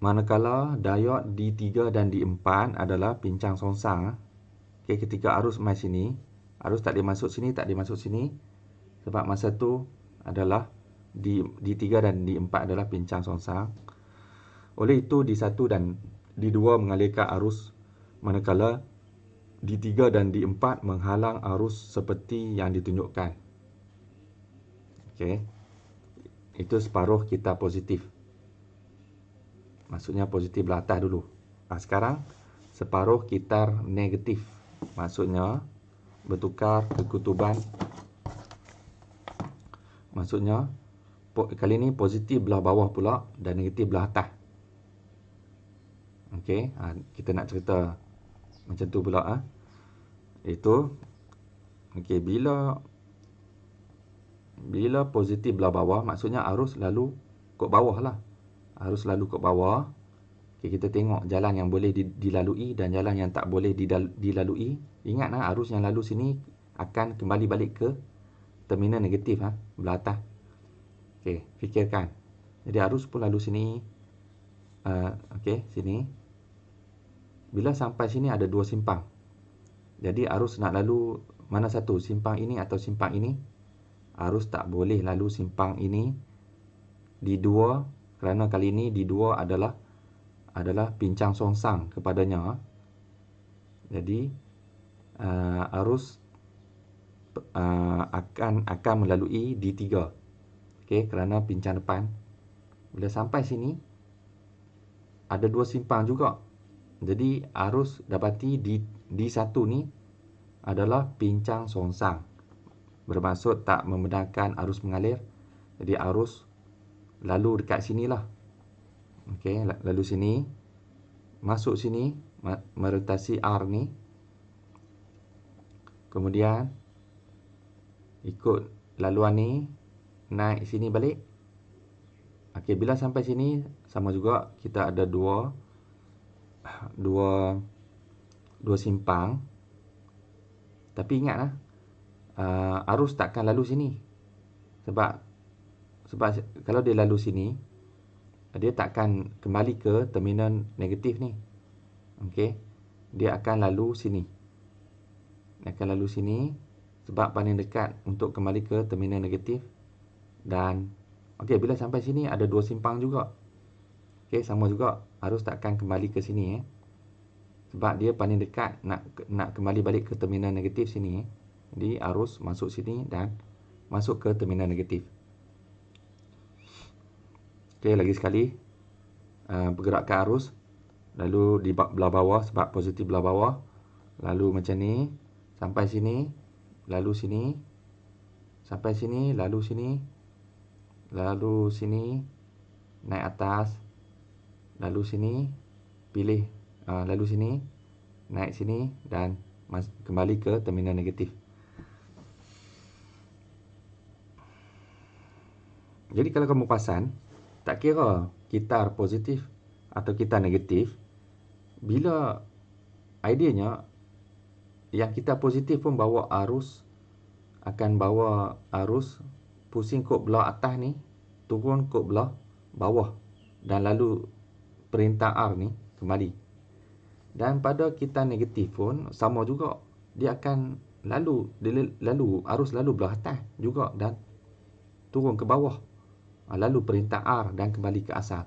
manakala diod D3 dan D4 adalah pincang songsang okey ketika arus masuk sini arus tak dimasuk sini tak dimasuk sini sebab masa tu adalah D3 dan D4 adalah pincang songsang oleh itu di satu dan di dua mengalirkan arus manakala di tiga dan di empat menghalang arus seperti yang ditunjukkan. Okey. Itu separuh kita positif. Maksudnya positif belah atas dulu. Ha, sekarang separuh kita negatif. Maksudnya bertukar ke kutuban Maksudnya kali ini positif belah bawah pula dan negatif belah atas. Okey, ha, kita nak cerita macam tu pula ah. Ha. Itu okey bila bila positif belah bawah maksudnya arus lalu kok bawah lah arus lalu kok bawah okay, kita tengok jalan yang boleh dilalui dan jalan yang tak boleh dilalui ingat lah arus yang lalu sini akan kembali balik ke terminal negatif ha, belah atas ok fikirkan jadi arus pun lalu sini uh, ok sini bila sampai sini ada dua simpang. Jadi arus nak lalu mana satu? Simpang ini atau simpang ini? Arus tak boleh lalu simpang ini di dua kerana kali ini di dua adalah adalah pincang songsang kepadanya. Jadi uh, arus uh, akan akan melalui di tiga. Okey, kerana pincang depan. Bila sampai sini ada dua simpang juga jadi arus dapati di di satu ni adalah pincang songsang. Bermaksud tak membenarkan arus mengalir. Jadi arus lalu dekat lah, Okey, lalu sini masuk sini meretasi R ni. Kemudian ikut laluan ni naik sini balik. Okey, bila sampai sini sama juga kita ada dua dua dua simpang tapi ingatlah uh, arus takkan lalu sini sebab sebab kalau dia lalu sini dia takkan kembali ke terminal negatif ni okey dia akan lalu sini dia akan lalu sini sebab paling dekat untuk kembali ke terminal negatif dan okey bila sampai sini ada dua simpang juga okey sama juga arus takkan kembali ke sini eh. Sebab dia paling dekat nak nak kembali balik ke terminal negatif sini. Eh. Jadi arus masuk sini dan masuk ke terminal negatif. Okey lagi sekali uh, pergerakan arus lalu di belah bawah sebab positif belah bawah lalu macam ni sampai sini lalu sini sampai sini lalu sini lalu sini naik atas lalu sini pilih uh, lalu sini naik sini dan kembali ke terminal negatif jadi kalau kamu pasan tak kira kita positif atau kita negatif bila ideanya yang kita positif pun bawa arus akan bawa arus pusing kot belah atas ni turun kot belah bawah dan lalu perintah R ni kembali dan pada kita negatif pun sama juga dia akan lalu dia lalu arus lalu belah atas juga dan turun ke bawah ah, lalu perintah R dan kembali ke asal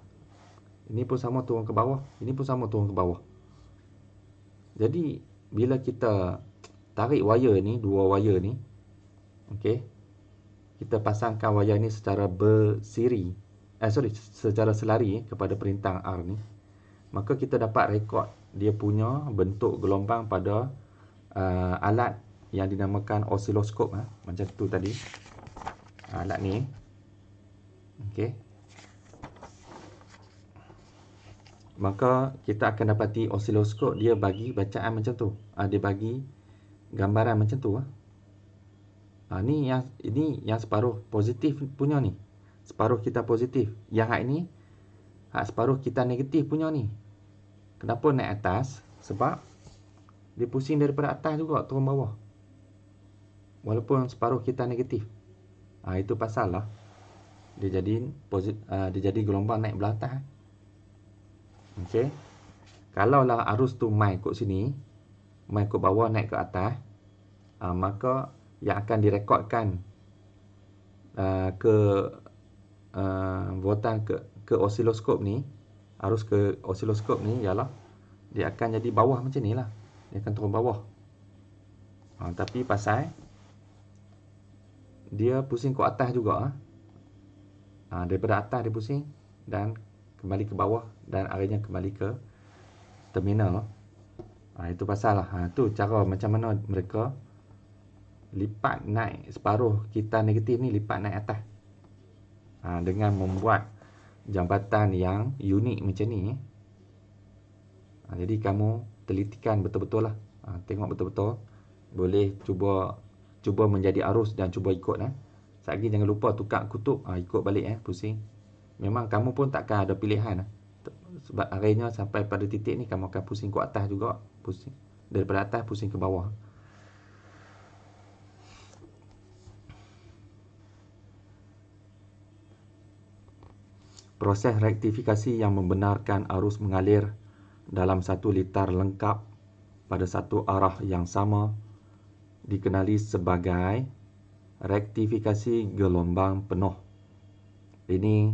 ini pun sama turun ke bawah ini pun sama turun ke bawah jadi bila kita tarik wire ni dua wire ni okey kita pasangkan wayar ni secara bersiri eh, sorry secara selari eh, kepada perintang R ni maka kita dapat rekod dia punya bentuk gelombang pada uh, alat yang dinamakan osiloskop ha? Eh, macam tu tadi alat ni okey maka kita akan dapati osiloskop dia bagi bacaan macam tu ha, dia bagi gambaran macam tu ha? Ha, ni yang ini yang separuh positif punya ni separuh kita positif. Yang hak ni, hak separuh kita negatif punya ni. Kenapa naik atas? Sebab dia pusing daripada atas juga turun bawah. Walaupun separuh kita negatif. Ha, itu pasal lah. Dia jadi, posit, uh, ah, dia jadi gelombang naik belah atas. Okay. Kalau lah arus tu main ikut sini. main ikut bawah naik ke atas. Uh, maka yang akan direkodkan uh, ke uh, buatan ke ke osiloskop ni arus ke osiloskop ni ialah dia akan jadi bawah macam ni lah dia akan turun bawah uh, tapi pasal dia pusing ke atas juga uh, daripada atas dia pusing dan kembali ke bawah dan akhirnya kembali ke terminal uh, itu pasal lah uh, tu cara macam mana mereka lipat naik separuh kita negatif ni lipat naik atas ha, dengan membuat jambatan yang unik macam ni ha, jadi kamu telitikan betul-betul lah ha, tengok betul-betul boleh cuba cuba menjadi arus dan cuba ikut eh. Sekejap lagi jangan lupa tukar kutub ha, ikut balik eh pusing memang kamu pun takkan ada pilihan eh. sebab akhirnya sampai pada titik ni kamu akan pusing ke atas juga pusing daripada atas pusing ke bawah proses rektifikasi yang membenarkan arus mengalir dalam satu litar lengkap pada satu arah yang sama dikenali sebagai rektifikasi gelombang penuh. Ini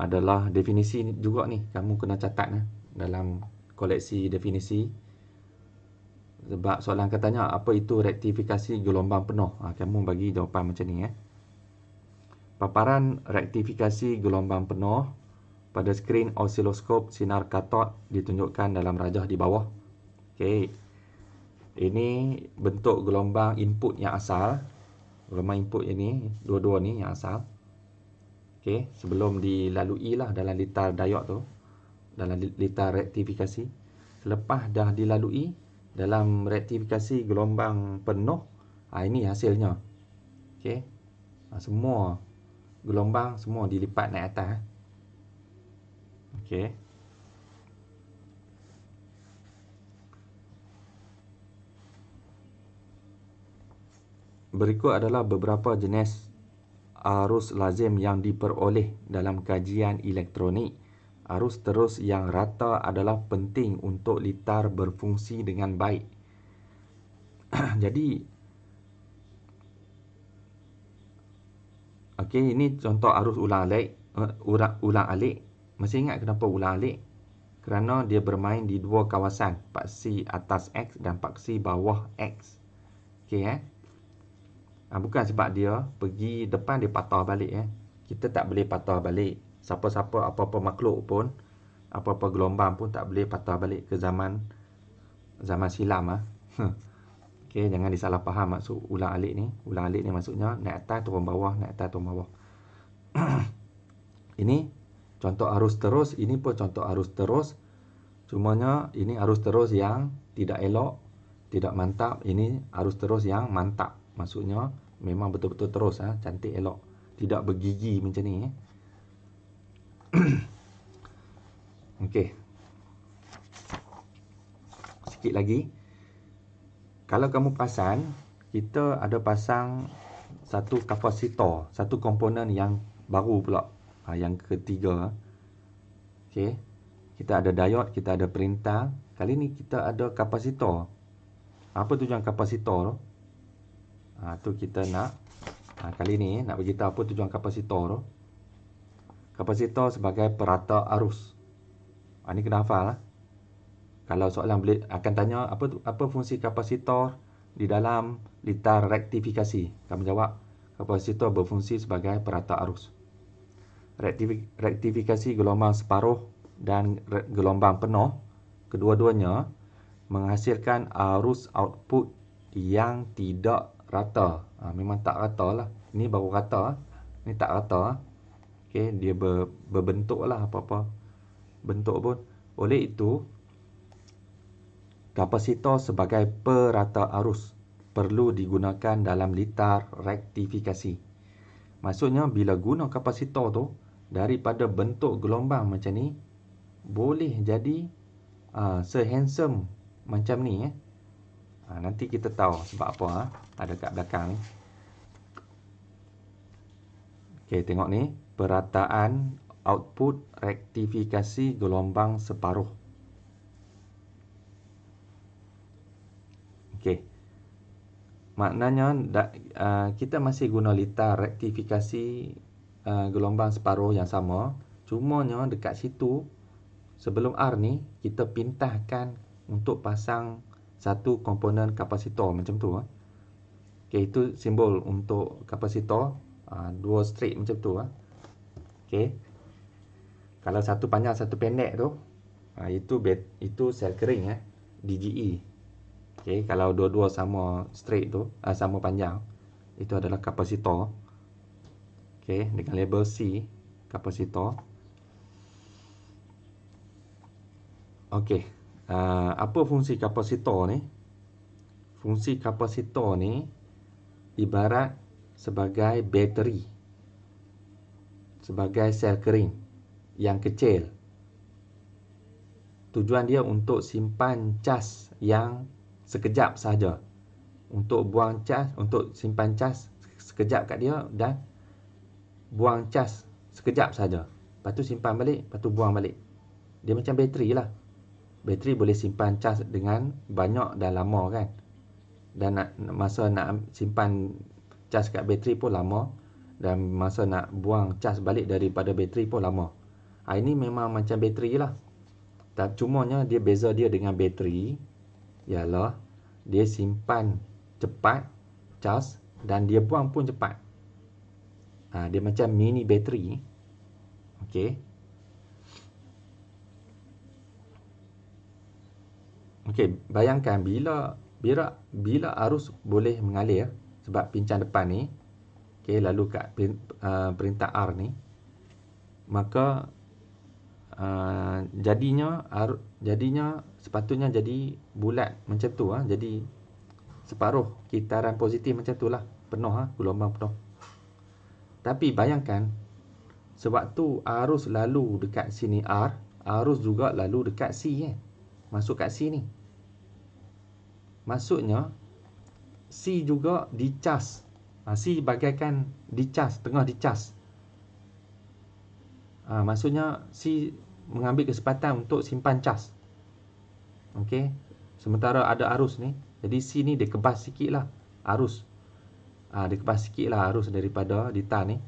adalah definisi juga ni kamu kena catat eh, dalam koleksi definisi sebab soalan katanya apa itu rektifikasi gelombang penuh ha, kamu bagi jawapan macam ni eh paparan rektifikasi gelombang penuh pada skrin osiloskop sinar katod ditunjukkan dalam rajah di bawah. Okey. Ini bentuk gelombang input yang asal. Gelombang input ini dua-dua ni yang asal. Okey, sebelum dilalui lah dalam litar diode tu dalam litar rektifikasi. Selepas dah dilalui dalam rektifikasi gelombang penuh, ha, ini hasilnya. Okey. Ha, semua gelombang semua dilipat naik atas eh. okey berikut adalah beberapa jenis arus lazim yang diperoleh dalam kajian elektronik arus terus yang rata adalah penting untuk litar berfungsi dengan baik jadi Okey, ini contoh arus ulang alik. Uh, ulang alik. Masih ingat kenapa ulang alik? Kerana dia bermain di dua kawasan. Paksi atas X dan paksi bawah X. Okey, eh. Ha, bukan sebab dia pergi depan dia patah balik, eh. Kita tak boleh patah balik. Siapa-siapa, apa-apa makhluk pun, apa-apa gelombang pun tak boleh patah balik ke zaman zaman silam, ah. Ha. Okay, jangan disalah faham maksud ulang alik ni. Ulang alik ni maksudnya naik atas turun bawah, naik atas turun bawah. ini contoh arus terus, ini pun contoh arus terus. Cumanya ini arus terus yang tidak elok, tidak mantap, ini arus terus yang mantap. Maksudnya memang betul-betul terus ah, ha? cantik elok. Tidak bergigi macam ni. Eh. Okay, Sikit lagi kalau kamu pasang kita ada pasang satu kapasitor satu komponen yang baru pula ha, yang ketiga okey kita ada diode kita ada perintah kali ni kita ada kapasitor apa tujuan kapasitor ha, tu kita nak ha, kali ni nak bagi apa tujuan kapasitor kapasitor sebagai perata arus ha, ni kena hafal lah kalau soalan boleh akan tanya apa tu, apa fungsi kapasitor di dalam litar rektifikasi kamu jawab kapasitor berfungsi sebagai perata arus rektifikasi gelombang separuh dan gelombang penuh kedua-duanya menghasilkan arus output yang tidak rata ha, memang tak rata lah ni baru rata ni tak rata okay, dia ber, berbentuk lah apa-apa bentuk pun oleh itu Kapasitor sebagai perata arus perlu digunakan dalam litar rektifikasi. Maksudnya bila guna kapasitor tu daripada bentuk gelombang macam ni boleh jadi uh, sehandsome macam ni eh. Uh, nanti kita tahu sebab apa uh, ada kat belakang ni. Okey tengok ni perataan output rektifikasi gelombang separuh. Okey. Maknanya da, uh, kita masih guna litar rektifikasi uh, gelombang separuh yang sama. Cumanya dekat situ sebelum R ni kita pintahkan untuk pasang satu komponen kapasitor macam tu. Eh. Okey itu simbol untuk kapasitor uh, dua straight macam tu. Eh. Okey. Kalau satu panjang satu pendek tu itu bet, itu sel kering eh DGE okay, kalau dua-dua sama straight tu, uh, sama panjang, itu adalah kapasitor. Okay, dengan label C, kapasitor. Okay, uh, ah, apa fungsi kapasitor ni? Fungsi kapasitor ni ibarat sebagai bateri, sebagai sel kering yang kecil. Tujuan dia untuk simpan cas yang sekejap sahaja untuk buang cas untuk simpan cas sekejap kat dia dan buang cas sekejap saja lepas tu simpan balik lepas tu buang balik dia macam bateri lah bateri boleh simpan cas dengan banyak dan lama kan dan nak, masa nak simpan cas kat bateri pun lama dan masa nak buang cas balik daripada bateri pun lama ha, ini memang macam bateri lah tak cumanya dia beza dia dengan bateri ialah dia simpan cepat cas dan dia buang pun cepat. Ha, dia macam mini bateri. Okey. Okey, bayangkan bila bila bila arus boleh mengalir sebab pincan depan ni. Okey, lalu kat uh, perintah R ni maka uh, jadinya ar, jadinya sepatutnya jadi bulat macam tu ah jadi separuh kitaran positif macam tu lah penuh ah gelombang penuh tapi bayangkan sewaktu arus lalu dekat sini R arus juga lalu dekat C kan eh? masuk kat sini maksudnya C juga dicas ha, ah, C bagaikan dicas tengah dicas ha, maksudnya C mengambil kesempatan untuk simpan cas. Okey. Sementara ada arus ni, jadi C ni dia kebas sikit lah arus. Ah, ha, dia kebas sikit lah arus daripada ditar ni.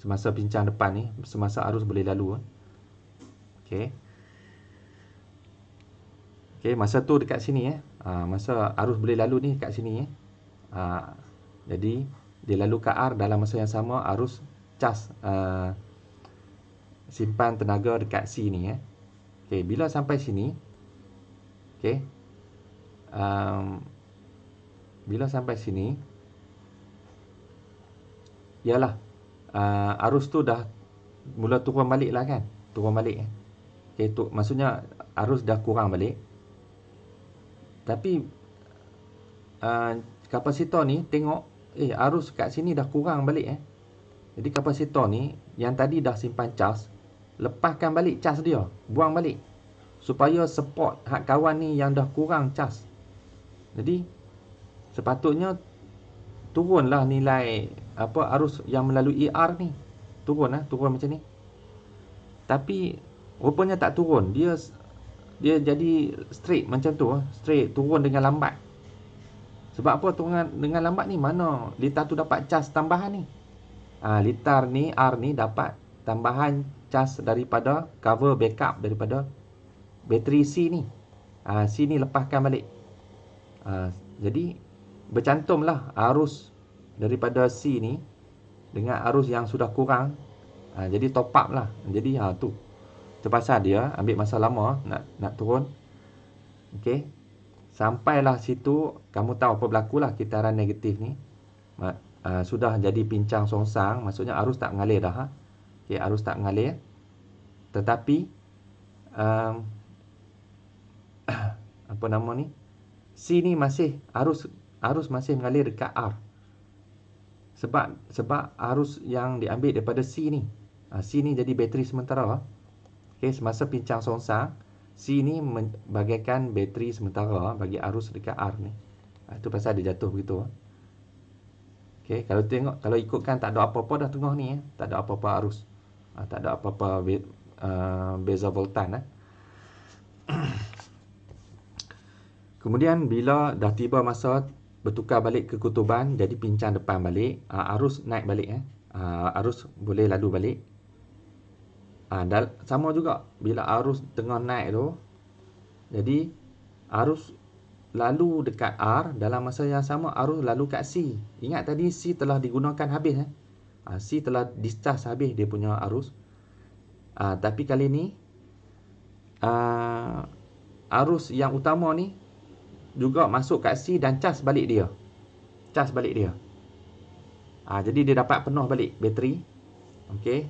Semasa pincang depan ni, semasa arus boleh lalu. Eh. Okey. Okey, masa tu dekat sini eh. Ha, masa arus boleh lalu ni dekat sini eh. Ha, jadi dia lalu ke R dalam masa yang sama arus cas uh, simpan tenaga dekat C ni eh. Okey, bila sampai sini okey. Um, bila sampai sini ialah uh, arus tu dah mula turun balik lah kan turun balik eh. okay, tu, maksudnya arus dah kurang balik tapi uh, kapasitor ni tengok eh arus kat sini dah kurang balik eh jadi kapasitor ni yang tadi dah simpan charge lepaskan balik cas dia buang balik supaya support hak kawan ni yang dah kurang cas jadi sepatutnya turunlah nilai apa arus yang melalui ER ni turun lah turun macam ni tapi rupanya tak turun dia dia jadi straight macam tu eh. straight turun dengan lambat sebab apa turun dengan lambat ni mana litar tu dapat cas tambahan ni ah ha, litar ni R ni dapat tambahan cas daripada cover backup daripada bateri C ni. Ha, C ni lepaskan balik. Ha, jadi, bercantumlah arus daripada C ni dengan arus yang sudah kurang. Ha, jadi, top up lah. Jadi, ha, tu. Terpasal dia ambil masa lama nak nak turun. Okay. Sampailah situ, kamu tahu apa berlaku lah kitaran negatif ni. Ha, sudah jadi pincang songsang. Maksudnya arus tak mengalir dah. Ha. Ya arus tak mengalir tetapi um, apa nama ni C ni masih arus arus masih mengalir dekat R sebab sebab arus yang diambil daripada C ni ah, C ni jadi bateri sementara lah. okay, semasa pincang songsang C ni bagaikan bateri sementara bagi arus dekat R ni ah, itu pasal dia jatuh begitu Okay, kalau tengok kalau ikutkan tak ada apa-apa dah tengah ni eh. tak ada apa-apa arus uh, tak ada apa-apa be- uh, beza voltan eh. kemudian bila dah tiba masa bertukar balik ke kutuban jadi pincang depan balik uh, arus naik balik eh. uh, arus boleh lalu balik uh, dal- sama juga bila arus tengah naik tu jadi arus lalu dekat R dalam masa yang sama arus lalu kat C. Ingat tadi C telah digunakan habis eh uh, ah, C telah discharge habis dia punya arus uh, tapi kali ni uh, arus yang utama ni juga masuk kat C dan charge balik dia charge balik dia uh, jadi dia dapat penuh balik bateri Okey.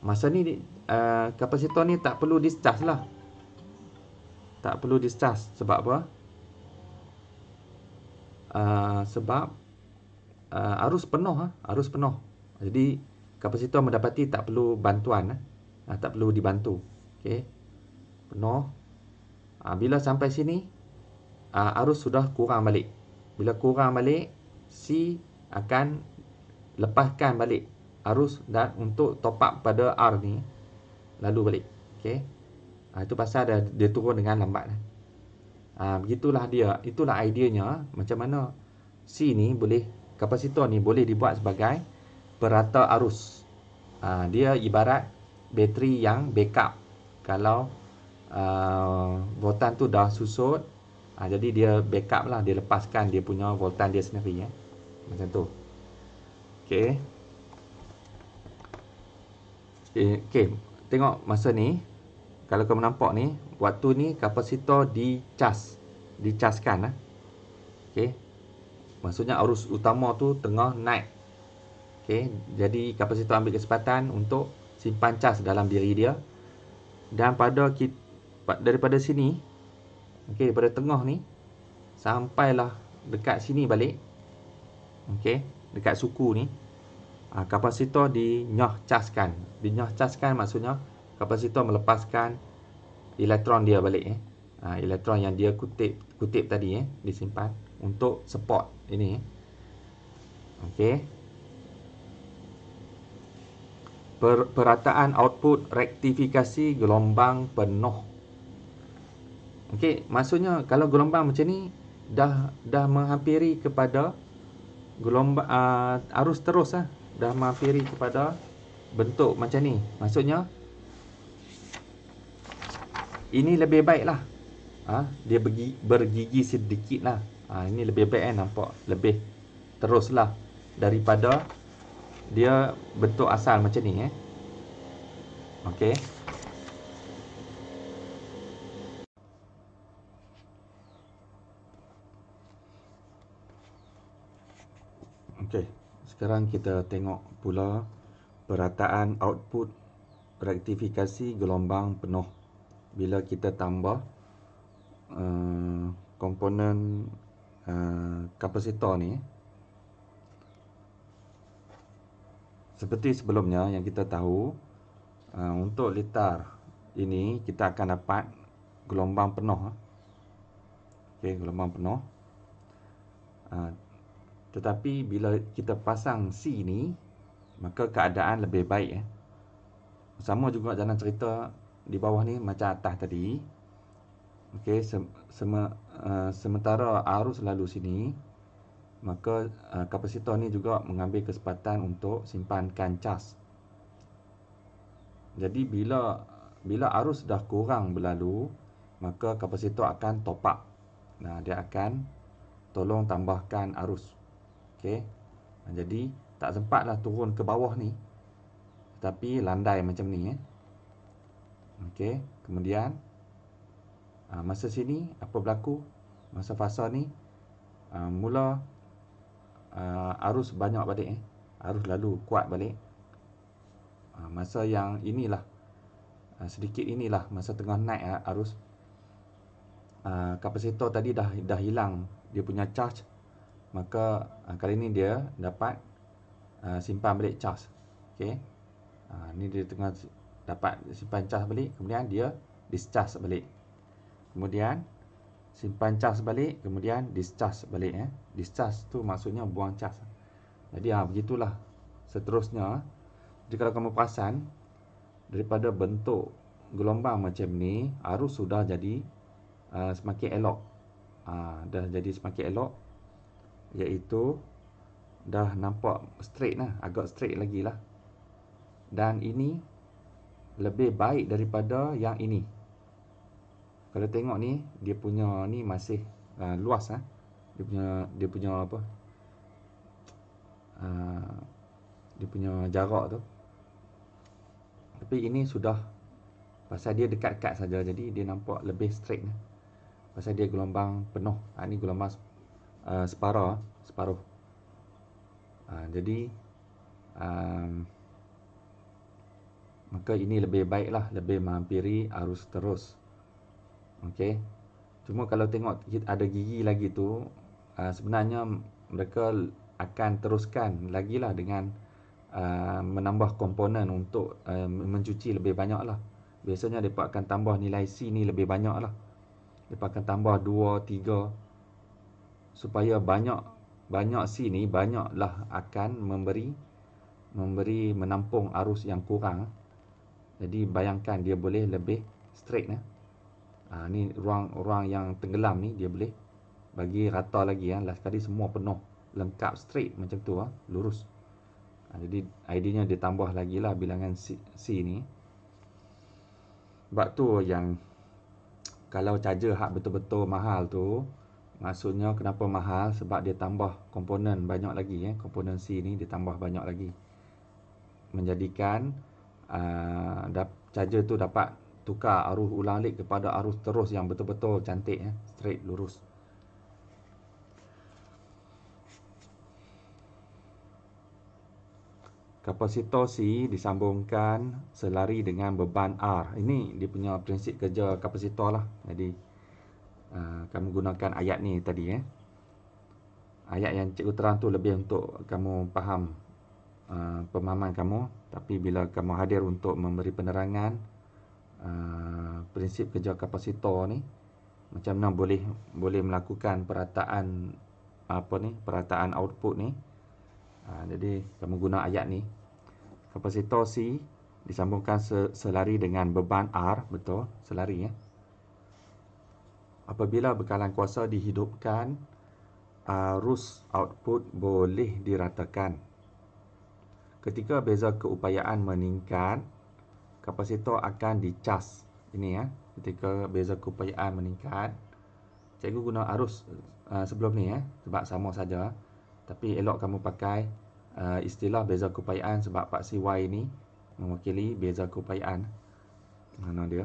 masa ni uh, kapasitor ni tak perlu discharge lah tak perlu discharge sebab apa uh, sebab uh, arus penuh uh, arus penuh jadi kapasitor mendapati tak perlu bantuan uh, tak perlu dibantu okey penuh uh, bila sampai sini uh, arus sudah kurang balik bila kurang balik C akan lepaskan balik arus dan untuk top up pada R ni lalu balik okey uh, itu pasal dia, dia turun dengan lambat Ha, begitulah dia, itulah ideanya macam mana C ni boleh kapasitor ni boleh dibuat sebagai perata arus. Ha, dia ibarat bateri yang backup kalau uh, voltan tu dah susut. Ha, jadi dia backup lah, dia lepaskan dia punya voltan dia sendiri ya. Macam tu. Okey. Okay, tengok masa ni kalau kamu nampak ni, waktu ni kapasitor dicas, dicaskan lah. Ha? Okey maksudnya arus utama tu tengah naik okay. jadi kapasitor ambil kesempatan untuk simpan cas dalam diri dia dan pada kita, daripada sini okay, daripada tengah ni sampailah dekat sini balik okay, dekat suku ni ah, kapasitor dinyah caskan dinyah caskan maksudnya kapasitor melepaskan elektron dia balik eh. Ah, elektron yang dia kutip kutip tadi eh, disimpan untuk support ini okey per perataan output rektifikasi gelombang penuh okey maksudnya kalau gelombang macam ni dah dah menghampiri kepada gelombang uh, arus terus lah. dah menghampiri kepada bentuk macam ni maksudnya ini lebih baiklah ah ha? dia bergi, bergigi sedikit lah ha, Ini lebih baik kan nampak Lebih teruslah Daripada Dia bentuk asal macam ni eh. Ok Ok Sekarang kita tengok pula Perataan output Rektifikasi gelombang penuh Bila kita tambah uh, Komponen Eh, kapasitor ni seperti sebelumnya yang kita tahu uh, untuk litar ini kita akan dapat gelombang penuh okay, gelombang penuh uh, tetapi bila kita pasang C ni maka keadaan lebih baik eh. sama juga jalan cerita di bawah ni macam atas tadi ok sem semua Eh, sementara arus lalu sini maka eh, kapasitor ni juga mengambil kesempatan untuk simpankan cas jadi bila bila arus dah kurang berlalu maka kapasitor akan top up nah dia akan tolong tambahkan arus okey jadi tak sempatlah turun ke bawah ni tapi landai macam ni eh okey kemudian uh, masa sini apa berlaku masa fasa ni uh, mula uh, arus banyak balik eh arus lalu kuat balik uh, masa yang inilah uh, sedikit inilah masa tengah naik uh, arus uh, kapasitor tadi dah dah hilang dia punya charge maka uh, kali ni dia dapat uh, simpan balik charge okey uh, ni dia tengah dapat simpan charge balik kemudian dia discharge balik kemudian simpan cas balik kemudian discharge balik eh discharge tu maksudnya buang cas jadi ah ha, begitulah seterusnya jadi kalau kamu perasan daripada bentuk gelombang macam ni arus sudah jadi uh, semakin elok uh, dah jadi semakin elok iaitu dah nampak straight lah agak straight lagi lah dan ini lebih baik daripada yang ini kalau tengok ni dia punya ni masih uh, luas ah ha? dia punya dia punya apa uh, dia punya jarak tu tapi ini sudah pasal dia dekat-dekat saja jadi dia nampak lebih straight ni pasal dia gelombang penuh ha, ni gelombang uh, separuh ah, separuh uh, jadi um, maka ini lebih baiklah lebih menghampiri arus terus Okey. Cuma kalau tengok ada gigi lagi tu, uh, sebenarnya mereka akan teruskan lagi lah dengan uh, menambah komponen untuk uh, mencuci lebih banyak lah. Biasanya mereka akan tambah nilai C ni lebih banyak lah. Mereka akan tambah 2, 3 supaya banyak banyak C ni lah akan memberi memberi menampung arus yang kurang. Jadi bayangkan dia boleh lebih straight lah. Eh? Ha, ni ruang ruang yang tenggelam ni dia boleh bagi rata lagi ya. Ha. Last kali semua penuh, lengkap straight macam tu ha. lurus. Ha, jadi idenya nya dia tambah lagi lah bilangan C, C ni. Sebab tu yang kalau charger hak betul-betul mahal tu, maksudnya kenapa mahal? Sebab dia tambah komponen banyak lagi ya. Komponen C ni dia tambah banyak lagi. Menjadikan uh, charger tu dapat tukar arus ulang alik kepada arus terus yang betul-betul cantik eh? straight lurus kapasitor C disambungkan selari dengan beban R ini dia punya prinsip kerja kapasitor lah jadi uh, kamu gunakan ayat ni tadi eh? ayat yang cikgu terang tu lebih untuk kamu faham uh, pemahaman kamu tapi bila kamu hadir untuk memberi penerangan Uh, prinsip kerja kapasitor ni macam mana boleh boleh melakukan perataan apa ni perataan output ni ha, jadi kamu guna ayat ni kapasitor C disambungkan selari dengan beban R betul selari ya apabila bekalan kuasa dihidupkan arus uh, output boleh diratakan ketika beza keupayaan meningkat kapasitor akan dicas ini ya ketika beza keupayaan meningkat cikgu guna arus uh, sebelum ni ya sebab sama saja tapi elok kamu pakai uh, istilah beza keupayaan sebab paksi Y ni mewakili beza keupayaan mana dia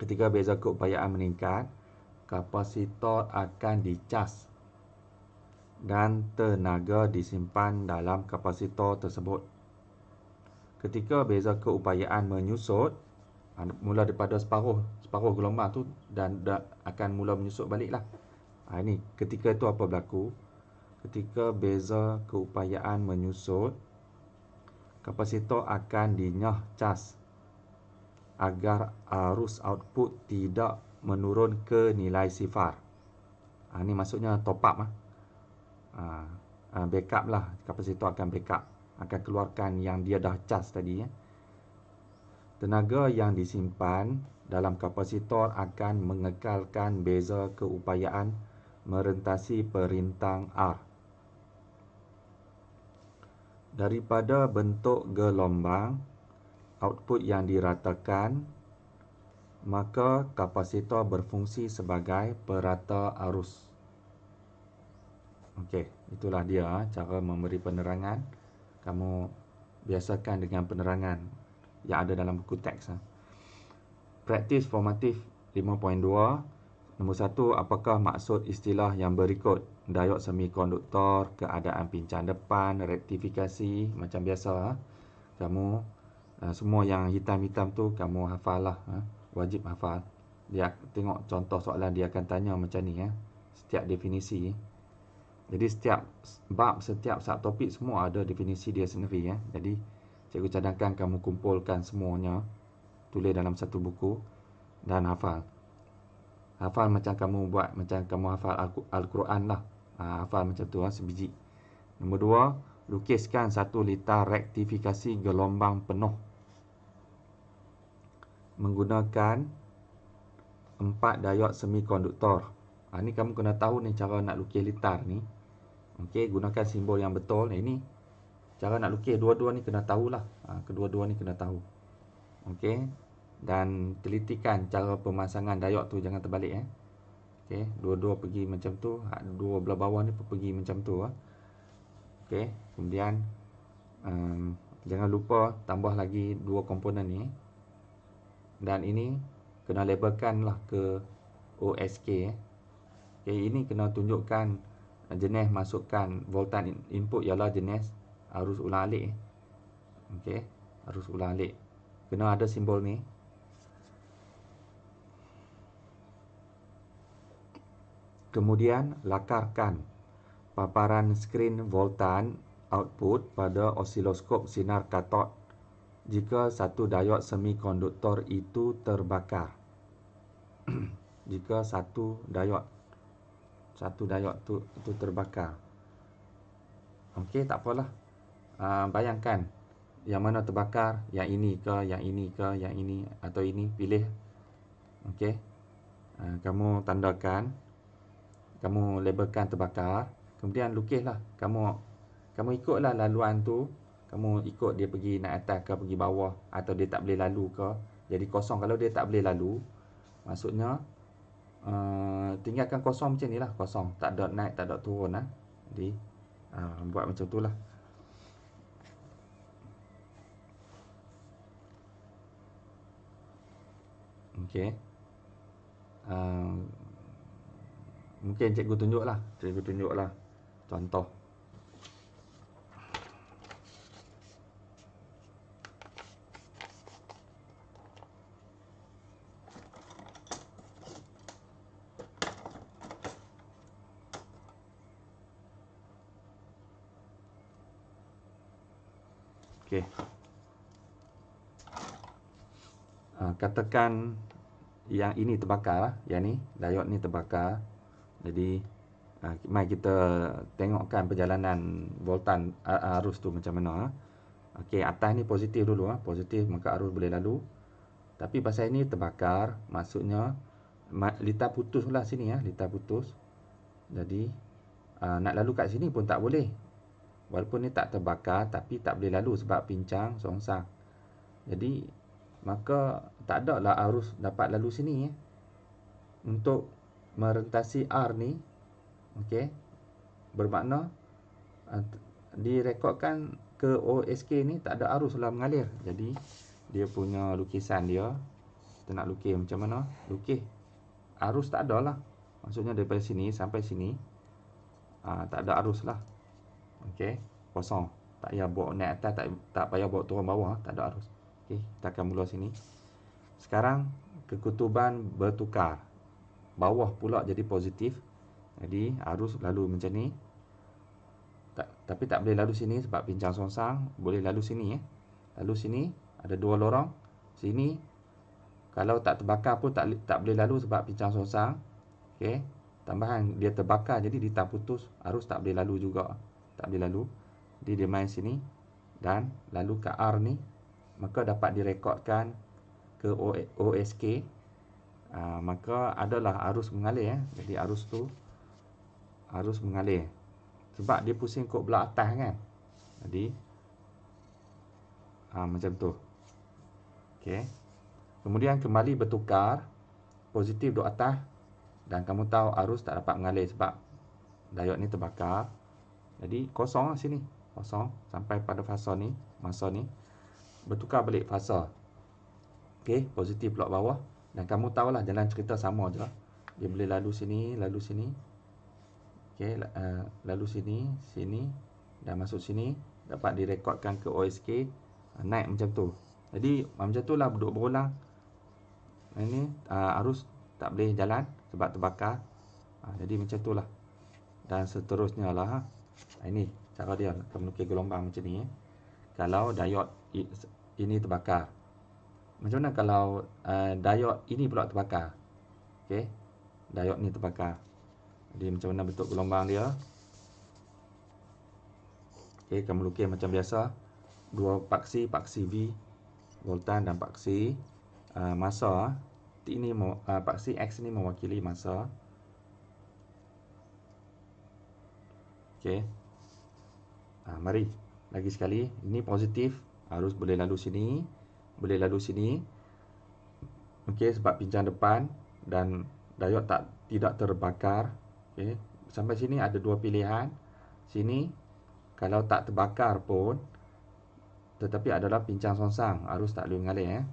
ketika beza keupayaan meningkat kapasitor akan dicas dan tenaga disimpan dalam kapasitor tersebut ketika beza keupayaan menyusut ah, mula daripada separuh separuh gelombang tu dan dah akan mula menyusut baliklah. Ha ini ketika itu apa berlaku? Ketika beza keupayaan menyusut kapasitor akan dinyah cas agar arus output tidak menurun ke nilai sifar. Ha, ini maksudnya top up lah. ah. Ha. backup lah kapasitor akan backup akan keluarkan yang dia dah cas tadi ya. Tenaga yang disimpan dalam kapasitor akan mengekalkan beza keupayaan merentasi perintang R. Daripada bentuk gelombang, output yang diratakan, maka kapasitor berfungsi sebagai perata arus. Okey, itulah dia ah, cara memberi penerangan kamu biasakan dengan penerangan yang ada dalam buku teks ha. Praktis formatif 5.2 Nombor 1, apakah maksud istilah yang berikut? Diod semikonduktor, keadaan pincang depan, rektifikasi Macam biasa ha. Kamu uh, semua yang hitam-hitam tu kamu hafal lah ha. Wajib hafal Dia tengok contoh soalan dia akan tanya macam ni ya. Setiap definisi jadi setiap bab, setiap topik semua ada definisi dia sendiri ya. Jadi cikgu cadangkan kamu kumpulkan semuanya tulis dalam satu buku dan hafal. Hafal macam kamu buat macam kamu hafal Al-Quran lah. Ha, hafal macam tu ha, sebiji. Nombor dua, lukiskan satu litar rektifikasi gelombang penuh. Menggunakan empat diod semikonduktor. Ha, ni kamu kena tahu ni cara nak lukis litar ni. Okey, gunakan simbol yang betul. Ini eh, cara nak lukis dua-dua ni kena tahulah. Ha, kedua-dua ni kena tahu. Okey. Dan telitikan cara pemasangan dayok tu jangan terbalik eh. Okey, dua-dua pergi macam tu. Ha, dua belah bawah ni pergi macam tu ah. Okey, kemudian um, jangan lupa tambah lagi dua komponen ni. Dan ini kena labelkan lah ke OSK eh okay, eh, ini kena tunjukkan eh, jenis masukkan voltan input ialah jenis arus ulang alik eh. Okay, arus ulang alik kena ada simbol ni kemudian lakarkan paparan skrin voltan output pada osiloskop sinar katod jika satu diod semikonduktor itu terbakar jika satu diod satu diode tu tu terbakar. Okey, tak apalah. Uh, bayangkan yang mana terbakar, yang ini ke, yang ini ke, yang ini atau ini pilih. Okey. Uh, kamu tandakan kamu labelkan terbakar, kemudian lukislah. Kamu kamu ikutlah laluan tu, kamu ikut dia pergi naik atas ke pergi bawah atau dia tak boleh lalu ke. Jadi kosong kalau dia tak boleh lalu, maksudnya Ờ, tính có có trên đấy là uh, tinggalkan kosong macam ni lah kosong tak ada naik tak ada turun lah jadi uh, buat của tôi nhựa là Uh, của tôi nhựa là tunjuklah contoh. Okey. Uh, katakan yang ini terbakar, yang ni diode ni terbakar. Jadi uh, mai kita tengokkan perjalanan voltan arus tu macam mana. Uh. Okey, atas ni positif dulu ah, uh. positif maka arus boleh lalu. Tapi pasal ini terbakar, maksudnya litar putus pula sini ya, uh. litar putus. Jadi uh, nak lalu kat sini pun tak boleh. Walaupun ni tak terbakar tapi tak boleh lalu sebab pincang, songsang. Jadi maka tak ada lah arus dapat lalu sini eh. Untuk merentasi R ni okey. Bermakna eh, direkodkan ke OSK ni tak ada arus lah mengalir. Jadi dia punya lukisan dia kita nak lukis macam mana? Lukis arus tak ada lah. Maksudnya daripada sini sampai sini aa, ah, tak ada arus lah okey kosong tak payah buat naik atas tak tak payah buat turun bawah ha. tak ada arus okey kita akan mula sini sekarang kekutuban bertukar bawah pula jadi positif jadi arus lalu macam ni tak, tapi tak boleh lalu sini sebab pincang songsang boleh lalu sini eh lalu sini ada dua lorong sini kalau tak terbakar pun tak tak boleh lalu sebab pincang songsang okey tambahan dia terbakar jadi ditak putus arus tak boleh lalu juga tak boleh lalu jadi dia main sini dan lalu ke R ni maka dapat direkodkan ke OSK aa, ah, maka adalah arus mengalir eh. jadi arus tu arus mengalir sebab dia pusing kot belah atas kan jadi aa, ah, macam tu ok kemudian kembali bertukar positif duk atas dan kamu tahu arus tak dapat mengalir sebab diode ni terbakar jadi kosong lah sini Kosong sampai pada fasa ni Masa ni Bertukar balik fasa Ok positif pulak bawah Dan kamu tahulah jalan cerita sama je lah. Dia boleh lalu sini Lalu sini Ok uh, eh, lalu sini Sini Dan masuk sini Dapat direkodkan ke OSK eh, Naik macam tu Jadi macam tu lah duduk berulang Ini uh, eh, arus tak boleh jalan Sebab terbakar uh, Jadi macam tu lah Dan seterusnya lah Ah, ini cara dia nak melukis gelombang macam ni. Eh. Kalau diod ini terbakar. Macam mana kalau uh, ah, diod ini pula terbakar? Okey. Diod ni terbakar. Jadi macam mana bentuk gelombang dia? Okay, kamu lukis macam biasa. Dua paksi, paksi V voltan dan paksi uh, ah, masa. T ini uh, paksi X ni mewakili masa. Okay. Ha, mari. Lagi sekali. Ini positif. arus boleh lalu sini. Boleh lalu sini. Okey. Sebab pinjang depan. Dan diode tak tidak terbakar. Okey. Sampai sini ada dua pilihan. Sini. Kalau tak terbakar pun. Tetapi adalah pincang sonsang. Arus tak boleh mengalir. Eh.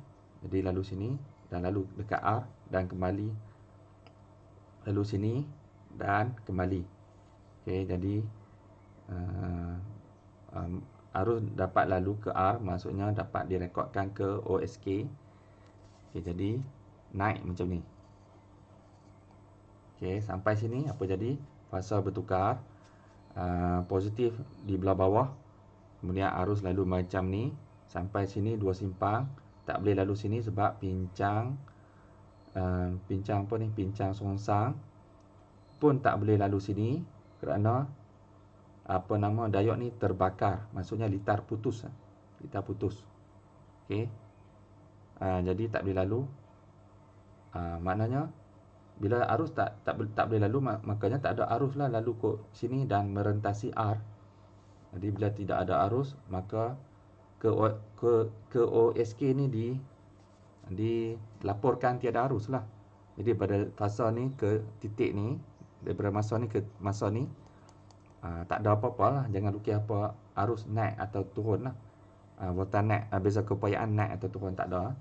Jadi lalu sini. Dan lalu dekat R. Dan kembali. Lalu sini. Dan kembali. Okey. Jadi. Eh, um, arus dapat lalu ke R maksudnya dapat direkodkan ke OSK okay, jadi naik macam ni okay, sampai sini apa jadi fasa bertukar uh, positif di belah bawah kemudian arus lalu macam ni sampai sini dua simpang tak boleh lalu sini sebab pincang uh, pincang pun, ni pincang songsang pun tak boleh lalu sini kerana apa nama diod ni terbakar maksudnya litar putus eh. litar putus okey uh, ah, jadi tak boleh lalu uh, maknanya bila arus tak tak, tak boleh lalu mak, makanya tak ada arus lah lalu ke sini dan merentasi R jadi bila tidak ada arus maka ke ke ke OSK ni di dilaporkan tiada arus lah jadi pada fasa ni ke titik ni daripada masa ni ke masa ni Ha, tak ada apa-apa lah. Jangan lukis apa arus naik atau turun lah. Ha, Voltan naik. Ha, beza keupayaan naik atau turun tak ada lah.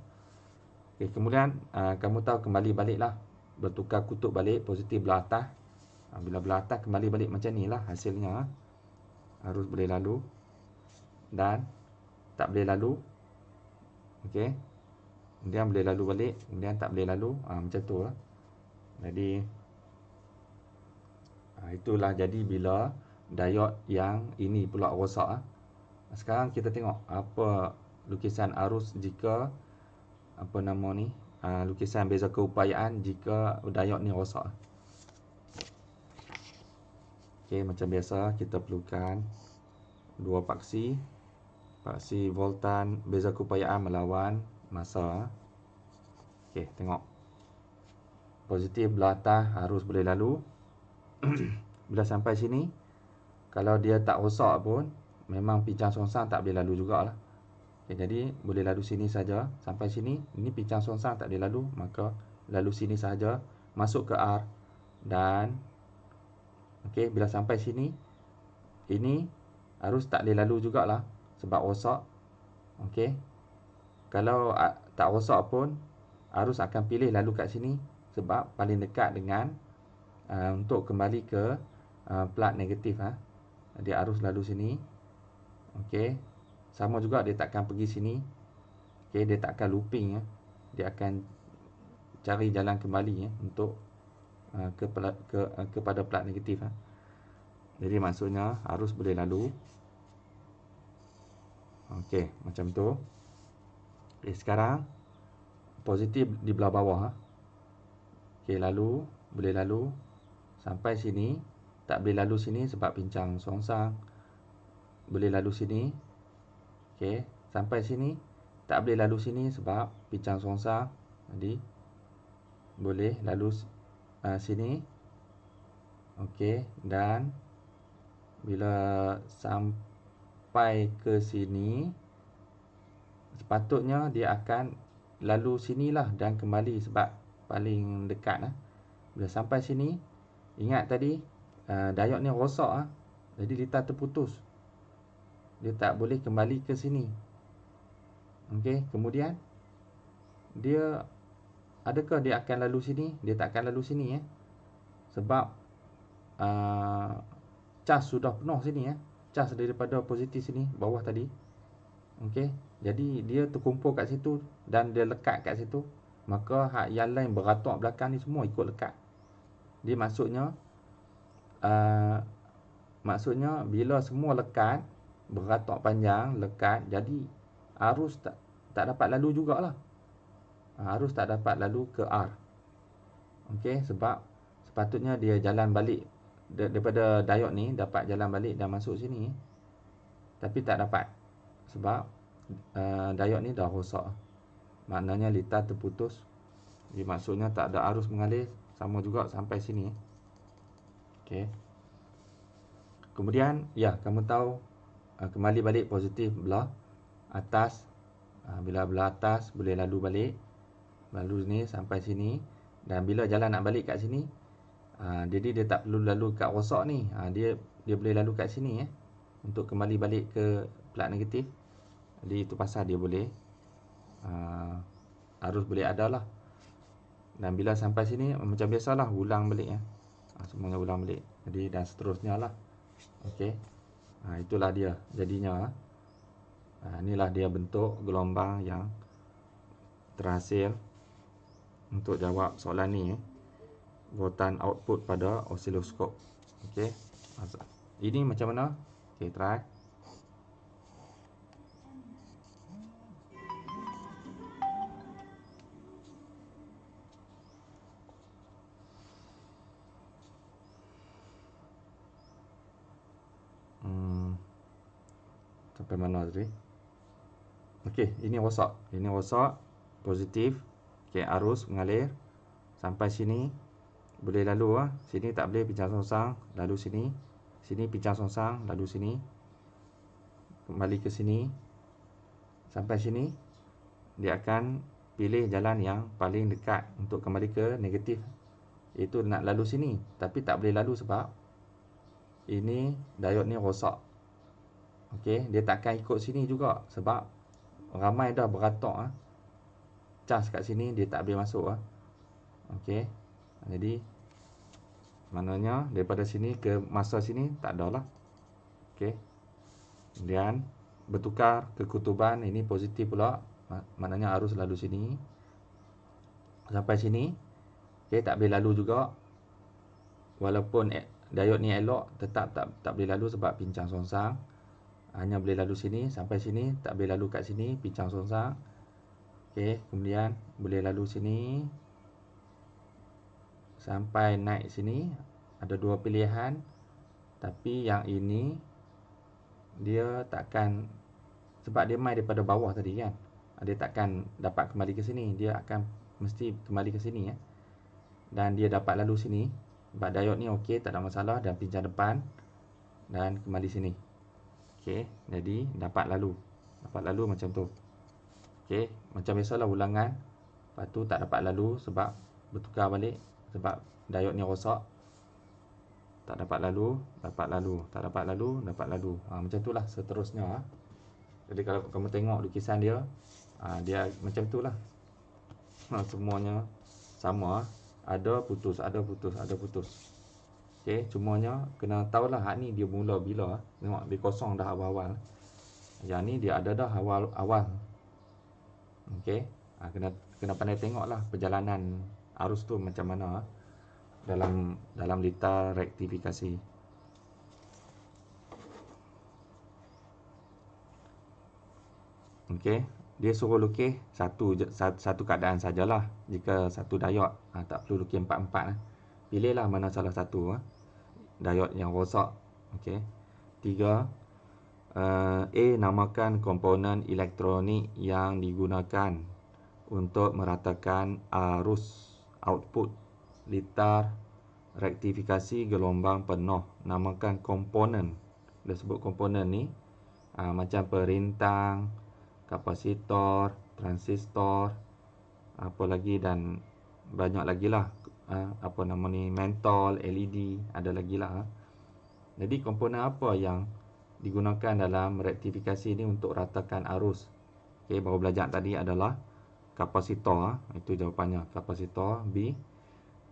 Okay, kemudian ha, kamu tahu kembali balik lah. Bertukar kutub balik. Positif belah atas. Ha, bila belah atas kembali balik macam ni lah hasilnya. Arus boleh lalu. Dan tak boleh lalu. Okay. Kemudian boleh lalu balik. Kemudian tak boleh lalu. Ha, macam tu lah. Jadi... Itulah jadi bila diode yang ini pula rosak ah. sekarang kita tengok apa lukisan arus jika apa nama ni ah, lukisan beza keupayaan jika diode ni rosak ah. ok macam biasa kita perlukan dua paksi paksi voltan beza keupayaan melawan masa ok tengok positif belah atas arus boleh lalu bila sampai sini kalau dia tak rosak pun memang pincang songsang tak boleh lalu jugalah okay, jadi boleh lalu sini saja sampai sini ini pincang songsang tak boleh lalu maka lalu sini saja masuk ke R dan okay, bila sampai sini ini arus tak boleh lalu jugalah sebab rosak Okay, kalau tak rosak pun arus akan pilih lalu kat sini sebab paling dekat dengan uh, untuk kembali ke uh, plat negatif ha dia arus lalu sini okey sama juga dia takkan pergi sini okey dia takkan looping ya dia akan cari jalan kembali ya untuk uh, ke, ke uh, kepada plat negatif ya. jadi maksudnya arus boleh lalu okey macam tu okay, eh, sekarang positif di belah bawah ha okey lalu boleh lalu sampai sini tak boleh lalu sini sebab pincang songsang boleh lalu sini okey sampai sini tak boleh lalu sini sebab pincang songsang jadi boleh lalu uh, sini okey dan bila sampai ke sini sepatutnya dia akan lalu sinilah dan kembali sebab paling dekat lah. bila sampai sini ingat tadi uh, ah, Diode ni rosak ah. Jadi litar terputus Dia tak boleh kembali ke sini Okey, kemudian Dia Adakah dia akan lalu sini? Dia tak akan lalu sini eh? Sebab uh, Cas sudah penuh sini eh? Cas daripada positif sini Bawah tadi Okey, Jadi dia terkumpul kat situ Dan dia lekat kat situ Maka yang lain beratok belakang ni semua ikut lekat Dia masuknya. Ah, maksudnya bila semua lekat beratok panjang lekat jadi arus tak tak dapat lalu jugalah ah, arus tak dapat lalu ke R okey sebab sepatutnya dia jalan balik daripada diode ni dapat jalan balik dan masuk sini tapi tak dapat sebab uh, ah, diode ni dah rosak maknanya litar terputus jadi maksudnya tak ada arus mengalir sama juga sampai sini Okey. Kemudian, ya, kamu tahu uh, kembali balik positif belah atas uh, bila belah atas boleh lalu balik. Lalu sini sampai sini dan bila jalan nak balik kat sini, uh, jadi dia tak perlu lalu kat rosak ni. Uh, dia dia boleh lalu kat sini eh untuk kembali balik ke plat negatif. Jadi itu pasal dia boleh uh, arus boleh ada lah. Dan bila sampai sini macam biasalah ulang balik eh. Ya. Ah, semuanya ulang balik jadi dan seterusnya lah okey ha, ah, itulah dia jadinya ha, inilah dia bentuk gelombang yang terhasil untuk jawab soalan ni eh. voltan output pada osiloskop okey ini macam mana okey try sampai mana tadi Okey, ini wasak ini wasak positif okay, arus mengalir sampai sini boleh lalu ah sini tak boleh pincang sosang, lalu sini sini pincang sosang, lalu sini kembali ke sini sampai sini dia akan pilih jalan yang paling dekat untuk kembali ke negatif itu nak lalu sini tapi tak boleh lalu sebab ini diode ni rosak Okey, dia tak akan ikut sini juga sebab ramai dah beratok ah. Charge kat sini dia tak boleh masuk ah. Okey. Jadi maknanya daripada sini ke masa sini tak ada lah. Okey. Kemudian bertukar ke kutuban ini positif pula. Mananya arus lalu sini. Sampai sini. Okey, tak boleh lalu juga. Walaupun e, diode ni elok tetap tak tak boleh lalu sebab pincang songsang hanya boleh lalu sini sampai sini tak boleh lalu kat sini pincang songsang okey kemudian boleh lalu sini sampai naik sini ada dua pilihan tapi yang ini dia takkan sebab dia mai daripada bawah tadi kan dia takkan dapat kembali ke sini dia akan mesti kembali ke sini ya dan dia dapat lalu sini sebab diode ni okey tak ada masalah dan pincang depan dan kembali sini Okey, jadi dapat lalu. Dapat lalu macam tu. Okey, macam biasalah ulangan. Lepas tu tak dapat lalu sebab bertukar balik sebab diode ni rosak. Tak dapat lalu, dapat lalu, tak dapat lalu, dapat lalu. Ha, macam lah seterusnya. Ha. Jadi kalau kamu tengok lukisan dia, ha, dia macam itulah. Ha, semuanya sama. Ha. Ada putus, ada putus, ada putus. Okay, cumanya kena tahulah hak ni dia mula bila. Eh. Tengok, dia kosong dah awal-awal. Yang ni dia ada dah awal-awal. Okey, ha, kena kena pandai tengok lah perjalanan arus tu macam mana eh, dalam dalam litar rektifikasi. Okey, dia suruh lukis satu satu keadaan sajalah. Jika satu dayak, ha, tak perlu lukis empat-empat. Eh. Pilihlah mana salah satu diode yang rosak. Okey. Tiga, uh, A namakan komponen elektronik yang digunakan untuk meratakan arus output litar rektifikasi gelombang penuh. Namakan komponen. Dia sebut komponen ni uh, macam perintang, kapasitor, transistor, apa lagi dan banyak lagi lah Ha, apa nama ni mentol LED ada lagi lah ha. jadi komponen apa yang digunakan dalam rektifikasi ni untuk ratakan arus ok baru belajar tadi adalah kapasitor ha. itu jawapannya kapasitor B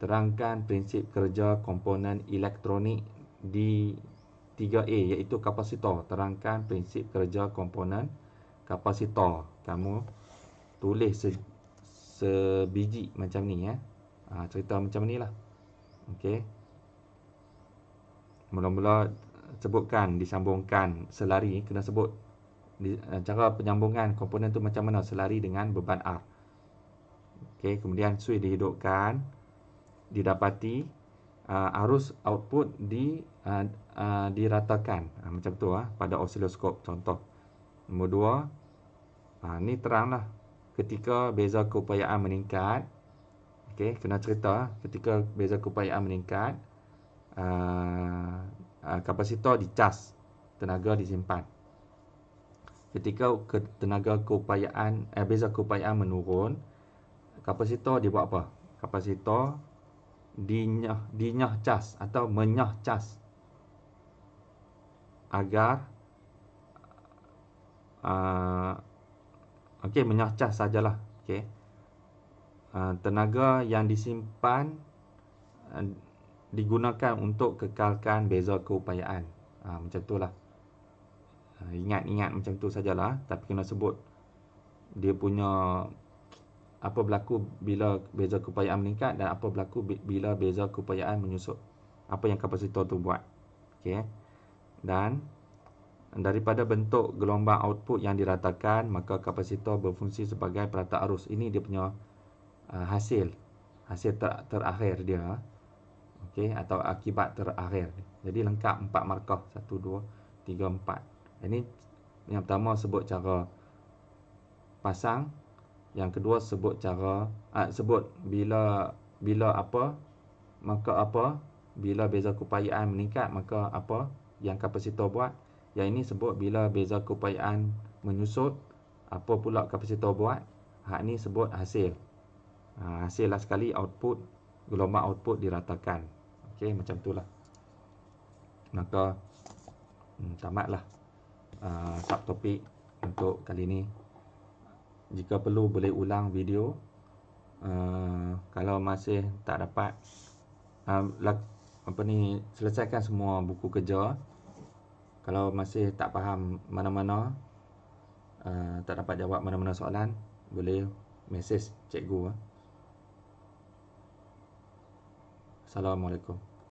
terangkan prinsip kerja komponen elektronik di 3A iaitu kapasitor terangkan prinsip kerja komponen kapasitor kamu tulis se sebiji macam ni ya eh ha, cerita macam ni lah okay. mula-mula eh, sebutkan, disambungkan selari, kena sebut eh, cara penyambungan komponen tu macam mana selari dengan beban R okay. kemudian sui dihidupkan didapati uh, arus output di uh, uh, diratakan uh, macam tu uh, pada osiloskop contoh nombor dua uh, ni terang lah ketika beza keupayaan meningkat Okey, kena cerita eh, ketika beza keupayaan meningkat uh, uh, kapasitor dicas, tenaga disimpan. Ketika ke, tenaga keupayaan eh, beza keupayaan menurun, kapasitor dia buat apa? Kapasitor dinyah dinyah cas atau menyah cas agar uh, okey menyah cas sajalah okey Ah, tenaga yang disimpan ah, digunakan untuk kekalkan beza keupayaan. Ha, macam tu lah. Ingat-ingat macam tu sajalah. Tapi kena sebut dia punya apa berlaku bila beza keupayaan meningkat dan apa berlaku bila beza keupayaan menyusut. Apa yang kapasitor tu buat. Okay. Dan daripada bentuk gelombang output yang diratakan maka kapasitor berfungsi sebagai perata arus. Ini dia punya uh, hasil hasil ter, terakhir dia okey atau akibat terakhir jadi lengkap empat markah 1 2 3 4 ini yang pertama sebut cara pasang yang kedua sebut cara uh, sebut bila bila apa maka apa bila beza keupayaan meningkat maka apa yang kapasitor buat yang ini sebut bila beza keupayaan menyusut apa pula kapasitor buat hak ni sebut hasil Ha, hasil last kali output gelombang output diratakan okey macam itulah maka hmm, tamatlah uh, subtopik untuk kali ini jika perlu boleh ulang video uh, kalau masih tak dapat uh, apa ni selesaikan semua buku kerja kalau masih tak faham mana-mana uh, tak dapat jawab mana-mana soalan boleh message cikgu ah uh. Assalamualaikum.